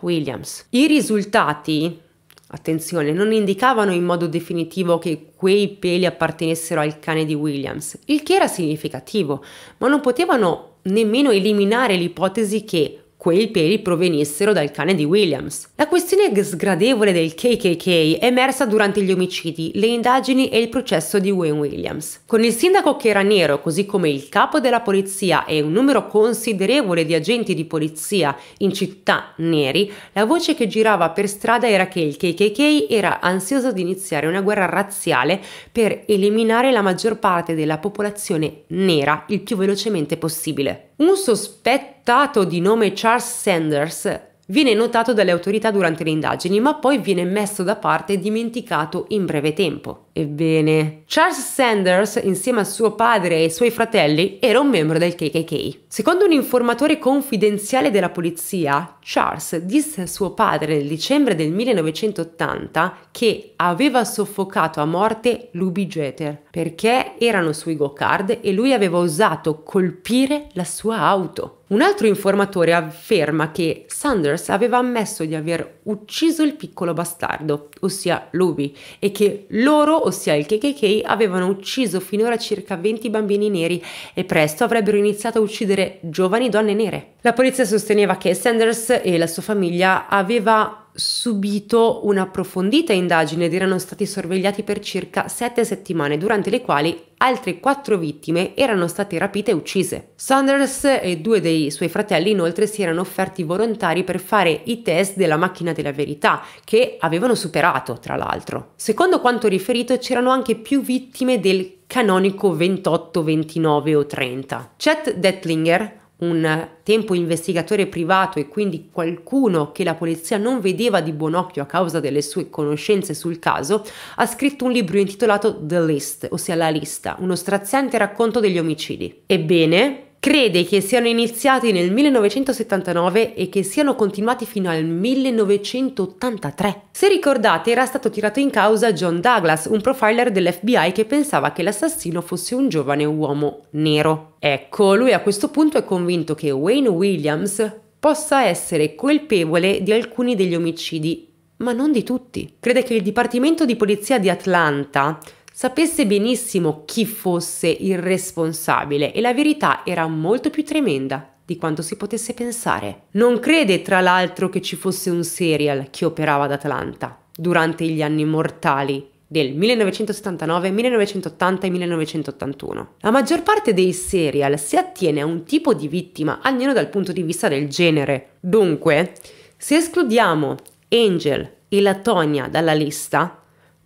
Williams. I risultati Attenzione, non indicavano in modo definitivo che quei peli appartenessero al cane di Williams, il che era significativo, ma non potevano nemmeno eliminare l'ipotesi che quei peli provenissero dal cane di Williams. La questione sgradevole del KKK è emersa durante gli omicidi, le indagini e il processo di Wayne Williams. Con il sindaco che era nero, così come il capo della polizia e un numero considerevole di agenti di polizia in città neri, la voce che girava per strada era che il KKK era ansioso di iniziare una guerra razziale per eliminare la maggior parte della popolazione nera il più velocemente possibile. Un sospettato di nome Charles Sanders viene notato dalle autorità durante le indagini, ma poi viene messo da parte e dimenticato in breve tempo. Ebbene, Charles Sanders, insieme a suo padre e ai suoi fratelli, era un membro del KKK. Secondo un informatore confidenziale della polizia, Charles disse a suo padre nel dicembre del 1980 che aveva soffocato a morte Luby Jeter perché erano sui go-kart e lui aveva osato colpire la sua auto. Un altro informatore afferma che Sanders aveva ammesso di aver ucciso il piccolo bastardo, ossia Luby, e che loro ossia il KKK, avevano ucciso finora circa 20 bambini neri e presto avrebbero iniziato a uccidere giovani donne nere. La polizia sosteneva che Sanders e la sua famiglia aveva subito un'approfondita indagine ed erano stati sorvegliati per circa sette settimane, durante le quali altre quattro vittime erano state rapite e uccise. Saunders e due dei suoi fratelli inoltre si erano offerti volontari per fare i test della macchina della verità, che avevano superato tra l'altro. Secondo quanto riferito c'erano anche più vittime del canonico 28, 29 o 30. Chet Detlinger un tempo investigatore privato e quindi qualcuno che la polizia non vedeva di buon occhio a causa delle sue conoscenze sul caso, ha scritto un libro intitolato The List, ossia La lista, uno straziante racconto degli omicidi. Ebbene, crede che siano iniziati nel 1979 e che siano continuati fino al 1983. Se ricordate, era stato tirato in causa John Douglas, un profiler dell'FBI che pensava che l'assassino fosse un giovane uomo nero. Ecco, lui a questo punto è convinto che Wayne Williams possa essere colpevole di alcuni degli omicidi, ma non di tutti. Crede che il Dipartimento di Polizia di Atlanta Sapesse benissimo chi fosse il responsabile e la verità era molto più tremenda di quanto si potesse pensare. Non crede tra l'altro che ci fosse un serial che operava ad Atlanta durante gli anni mortali del 1979, 1980 e 1981. La maggior parte dei serial si attiene a un tipo di vittima, almeno dal punto di vista del genere. Dunque, se escludiamo Angel e Latonia dalla lista,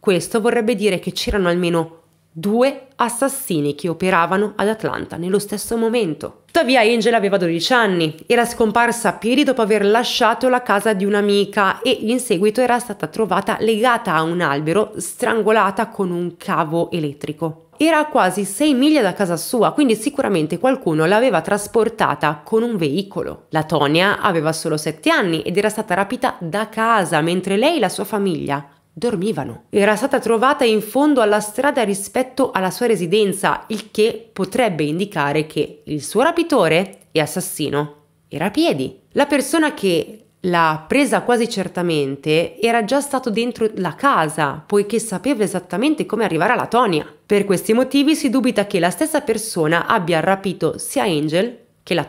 questo vorrebbe dire che c'erano almeno due assassini che operavano ad Atlanta nello stesso momento. Tuttavia Angel aveva 12 anni, era scomparsa a piedi dopo aver lasciato la casa di un'amica e in seguito era stata trovata legata a un albero, strangolata con un cavo elettrico. Era a quasi 6 miglia da casa sua, quindi sicuramente qualcuno l'aveva trasportata con un veicolo. La Tonia aveva solo 7 anni ed era stata rapita da casa mentre lei e la sua famiglia dormivano. Era stata trovata in fondo alla strada rispetto alla sua residenza, il che potrebbe indicare che il suo rapitore e assassino era a piedi. La persona che l'ha presa quasi certamente era già stato dentro la casa, poiché sapeva esattamente come arrivare a Tonia. Per questi motivi si dubita che la stessa persona abbia rapito sia Angel che la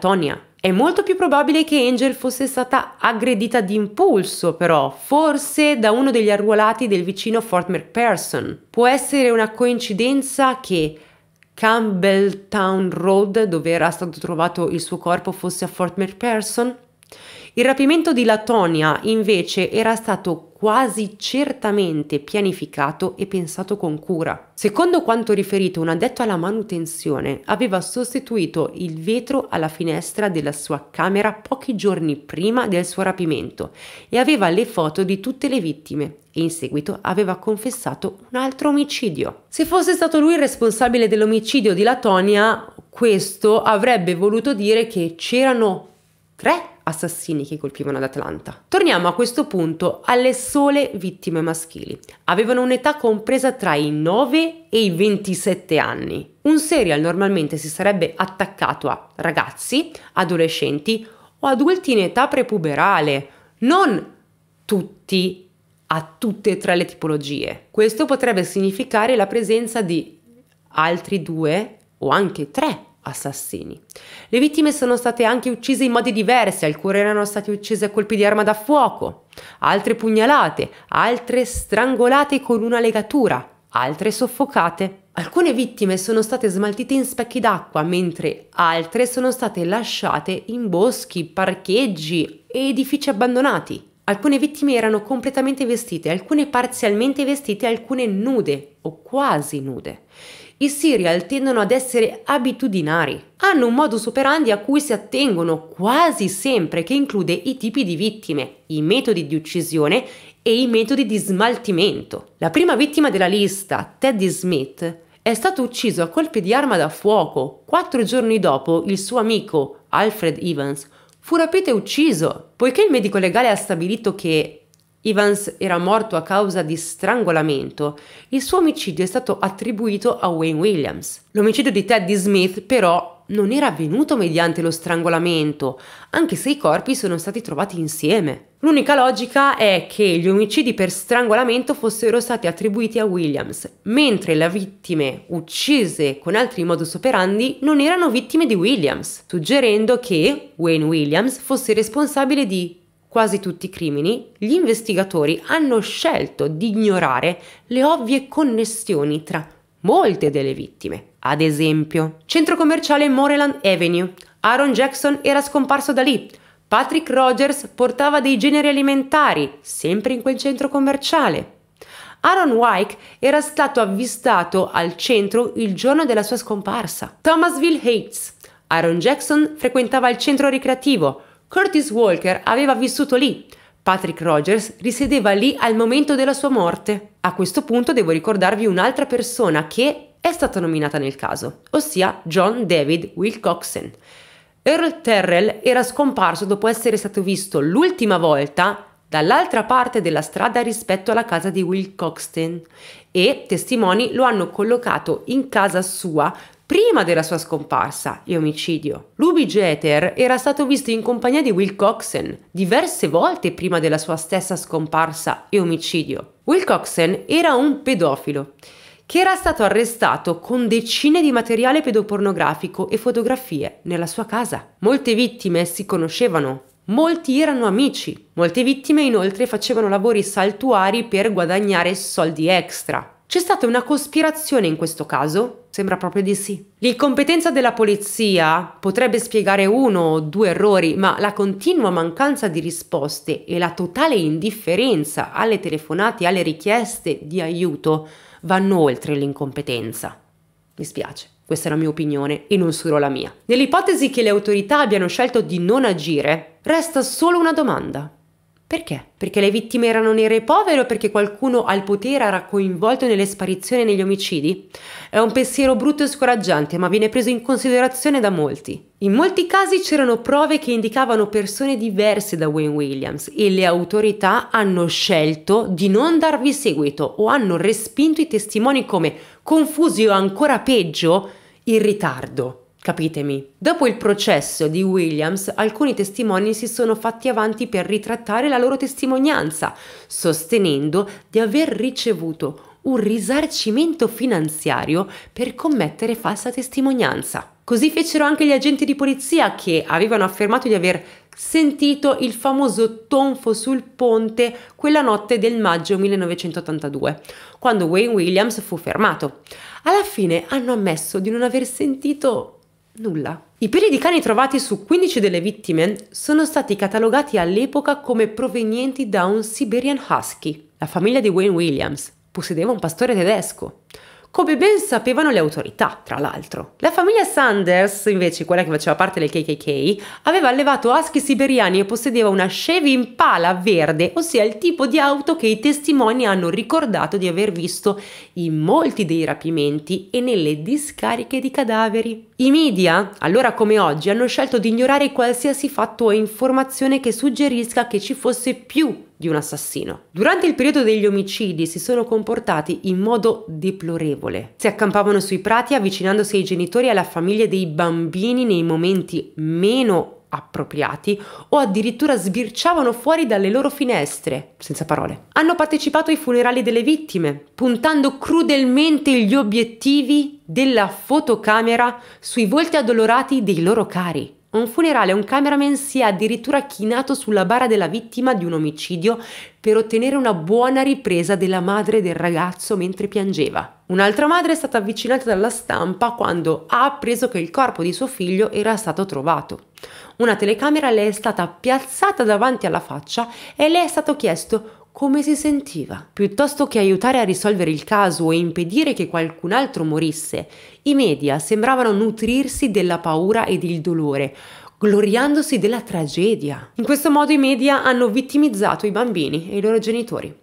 è molto più probabile che Angel fosse stata aggredita d'impulso, però, forse da uno degli arruolati del vicino Fort McPherson. Può essere una coincidenza che Campbelltown Road, dove era stato trovato il suo corpo, fosse a Fort McPherson? Il rapimento di Latonia invece era stato quasi certamente pianificato e pensato con cura. Secondo quanto riferito, un addetto alla manutenzione aveva sostituito il vetro alla finestra della sua camera pochi giorni prima del suo rapimento e aveva le foto di tutte le vittime e in seguito aveva confessato un altro omicidio. Se fosse stato lui il responsabile dell'omicidio di Latonia, questo avrebbe voluto dire che c'erano tre assassini che colpivano ad Atlanta. Torniamo a questo punto alle sole vittime maschili. Avevano un'età compresa tra i 9 e i 27 anni. Un serial normalmente si sarebbe attaccato a ragazzi, adolescenti o adulti in età prepuberale, non tutti a tutte e tre le tipologie. Questo potrebbe significare la presenza di altri due o anche tre assassini. Le vittime sono state anche uccise in modi diversi, alcune erano state uccise a colpi di arma da fuoco, altre pugnalate, altre strangolate con una legatura, altre soffocate. Alcune vittime sono state smaltite in specchi d'acqua, mentre altre sono state lasciate in boschi, parcheggi e edifici abbandonati. Alcune vittime erano completamente vestite, alcune parzialmente vestite, alcune nude o quasi nude i serial tendono ad essere abitudinari. Hanno un modus operandi a cui si attengono quasi sempre che include i tipi di vittime, i metodi di uccisione e i metodi di smaltimento. La prima vittima della lista, Teddy Smith, è stato ucciso a colpi di arma da fuoco. Quattro giorni dopo il suo amico, Alfred Evans, fu rapito e ucciso. Poiché il medico legale ha stabilito che Evans era morto a causa di strangolamento, il suo omicidio è stato attribuito a Wayne Williams. L'omicidio di Teddy Smith però non era avvenuto mediante lo strangolamento, anche se i corpi sono stati trovati insieme. L'unica logica è che gli omicidi per strangolamento fossero stati attribuiti a Williams, mentre le vittime uccise con altri modus operandi non erano vittime di Williams, suggerendo che Wayne Williams fosse responsabile di quasi tutti i crimini, gli investigatori hanno scelto di ignorare le ovvie connessioni tra molte delle vittime. Ad esempio, centro commerciale Moreland Avenue. Aaron Jackson era scomparso da lì. Patrick Rogers portava dei generi alimentari, sempre in quel centro commerciale. Aaron Wyke era stato avvistato al centro il giorno della sua scomparsa. Thomasville Heights. Aaron Jackson frequentava il centro ricreativo. Curtis Walker aveva vissuto lì. Patrick Rogers risiedeva lì al momento della sua morte. A questo punto devo ricordarvi un'altra persona che è stata nominata nel caso, ossia John David Wilcoxen. Earl Terrell era scomparso dopo essere stato visto l'ultima volta dall'altra parte della strada rispetto alla casa di Wilcoxen e testimoni lo hanno collocato in casa sua Prima della sua scomparsa e omicidio, Luby Jeter era stato visto in compagnia di Wilcoxen diverse volte prima della sua stessa scomparsa e omicidio. Wilcoxen era un pedofilo che era stato arrestato con decine di materiale pedopornografico e fotografie nella sua casa. Molte vittime si conoscevano, molti erano amici, molte vittime inoltre facevano lavori saltuari per guadagnare soldi extra. C'è stata una cospirazione in questo caso Sembra proprio di sì. L'incompetenza della polizia potrebbe spiegare uno o due errori, ma la continua mancanza di risposte e la totale indifferenza alle telefonate e alle richieste di aiuto vanno oltre l'incompetenza. Mi spiace. Questa è la mia opinione e non solo la mia. Nell'ipotesi che le autorità abbiano scelto di non agire, resta solo una domanda. Perché? Perché le vittime erano nere e povere o perché qualcuno al potere era coinvolto nelle sparizioni e negli omicidi? È un pensiero brutto e scoraggiante, ma viene preso in considerazione da molti. In molti casi c'erano prove che indicavano persone diverse da Wayne Williams e le autorità hanno scelto di non darvi seguito o hanno respinto i testimoni come confusi o ancora peggio, in ritardo. Capitemi. Dopo il processo di Williams, alcuni testimoni si sono fatti avanti per ritrattare la loro testimonianza, sostenendo di aver ricevuto un risarcimento finanziario per commettere falsa testimonianza. Così fecero anche gli agenti di polizia che avevano affermato di aver sentito il famoso tonfo sul ponte quella notte del maggio 1982, quando Wayne Williams fu fermato. Alla fine hanno ammesso di non aver sentito Nulla. I peli di cani trovati su 15 delle vittime sono stati catalogati all'epoca come provenienti da un Siberian Husky. La famiglia di Wayne Williams possedeva un pastore tedesco come ben sapevano le autorità, tra l'altro. La famiglia Sanders, invece, quella che faceva parte del KKK, aveva allevato aschi siberiani e possedeva una Chevy Impala verde, ossia il tipo di auto che i testimoni hanno ricordato di aver visto in molti dei rapimenti e nelle discariche di cadaveri. I media, allora come oggi, hanno scelto di ignorare qualsiasi fatto o informazione che suggerisca che ci fosse più di un assassino. Durante il periodo degli omicidi si sono comportati in modo deplorevole. Si accampavano sui prati avvicinandosi ai genitori e alla famiglia dei bambini nei momenti meno appropriati o addirittura sbirciavano fuori dalle loro finestre, senza parole. Hanno partecipato ai funerali delle vittime, puntando crudelmente gli obiettivi della fotocamera sui volti addolorati dei loro cari un funerale un cameraman si è addirittura chinato sulla bara della vittima di un omicidio per ottenere una buona ripresa della madre del ragazzo mentre piangeva. Un'altra madre è stata avvicinata dalla stampa quando ha appreso che il corpo di suo figlio era stato trovato. Una telecamera le è stata piazzata davanti alla faccia e le è stato chiesto come si sentiva. Piuttosto che aiutare a risolvere il caso e impedire che qualcun altro morisse, i media sembravano nutrirsi della paura e del dolore, gloriandosi della tragedia. In questo modo i media hanno vittimizzato i bambini e i loro genitori.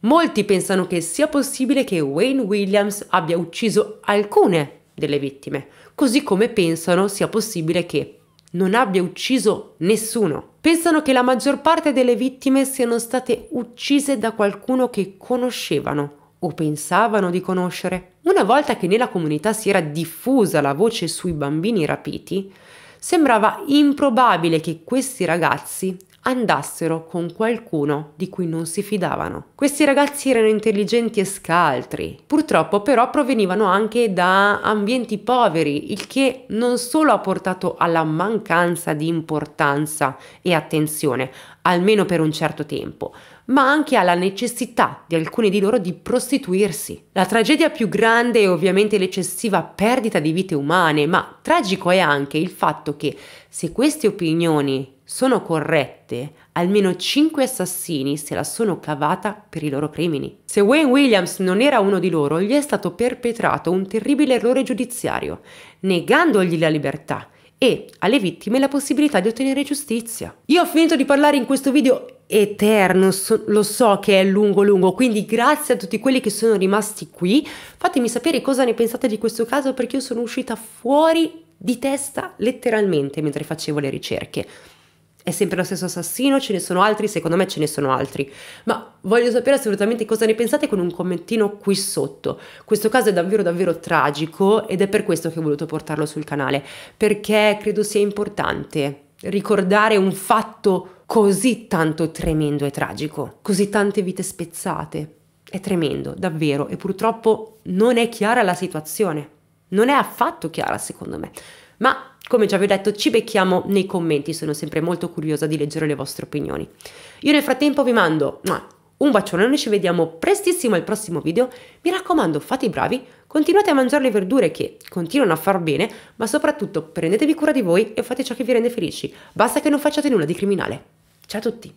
Molti pensano che sia possibile che Wayne Williams abbia ucciso alcune delle vittime, così come pensano sia possibile che non abbia ucciso nessuno pensano che la maggior parte delle vittime siano state uccise da qualcuno che conoscevano o pensavano di conoscere. Una volta che nella comunità si era diffusa la voce sui bambini rapiti, sembrava improbabile che questi ragazzi andassero con qualcuno di cui non si fidavano. Questi ragazzi erano intelligenti e scaltri, purtroppo però provenivano anche da ambienti poveri, il che non solo ha portato alla mancanza di importanza e attenzione, almeno per un certo tempo, ma anche alla necessità di alcuni di loro di prostituirsi. La tragedia più grande è ovviamente l'eccessiva perdita di vite umane, ma tragico è anche il fatto che se queste opinioni sono corrette, almeno 5 assassini se la sono cavata per i loro crimini. Se Wayne Williams non era uno di loro, gli è stato perpetrato un terribile errore giudiziario, negandogli la libertà e alle vittime la possibilità di ottenere giustizia. Io ho finito di parlare in questo video eterno, so, lo so che è lungo lungo, quindi grazie a tutti quelli che sono rimasti qui, fatemi sapere cosa ne pensate di questo caso perché io sono uscita fuori di testa letteralmente mentre facevo le ricerche è sempre lo stesso assassino, ce ne sono altri, secondo me ce ne sono altri. Ma voglio sapere assolutamente cosa ne pensate con un commentino qui sotto. Questo caso è davvero davvero tragico ed è per questo che ho voluto portarlo sul canale, perché credo sia importante ricordare un fatto così tanto tremendo e tragico, così tante vite spezzate. È tremendo, davvero, e purtroppo non è chiara la situazione. Non è affatto chiara, secondo me. Ma come già vi ho detto, ci becchiamo nei commenti, sono sempre molto curiosa di leggere le vostre opinioni. Io nel frattempo vi mando un bacione, noi ci vediamo prestissimo al prossimo video. Mi raccomando, fate i bravi, continuate a mangiare le verdure che continuano a far bene, ma soprattutto prendetevi cura di voi e fate ciò che vi rende felici. Basta che non facciate nulla di criminale. Ciao a tutti!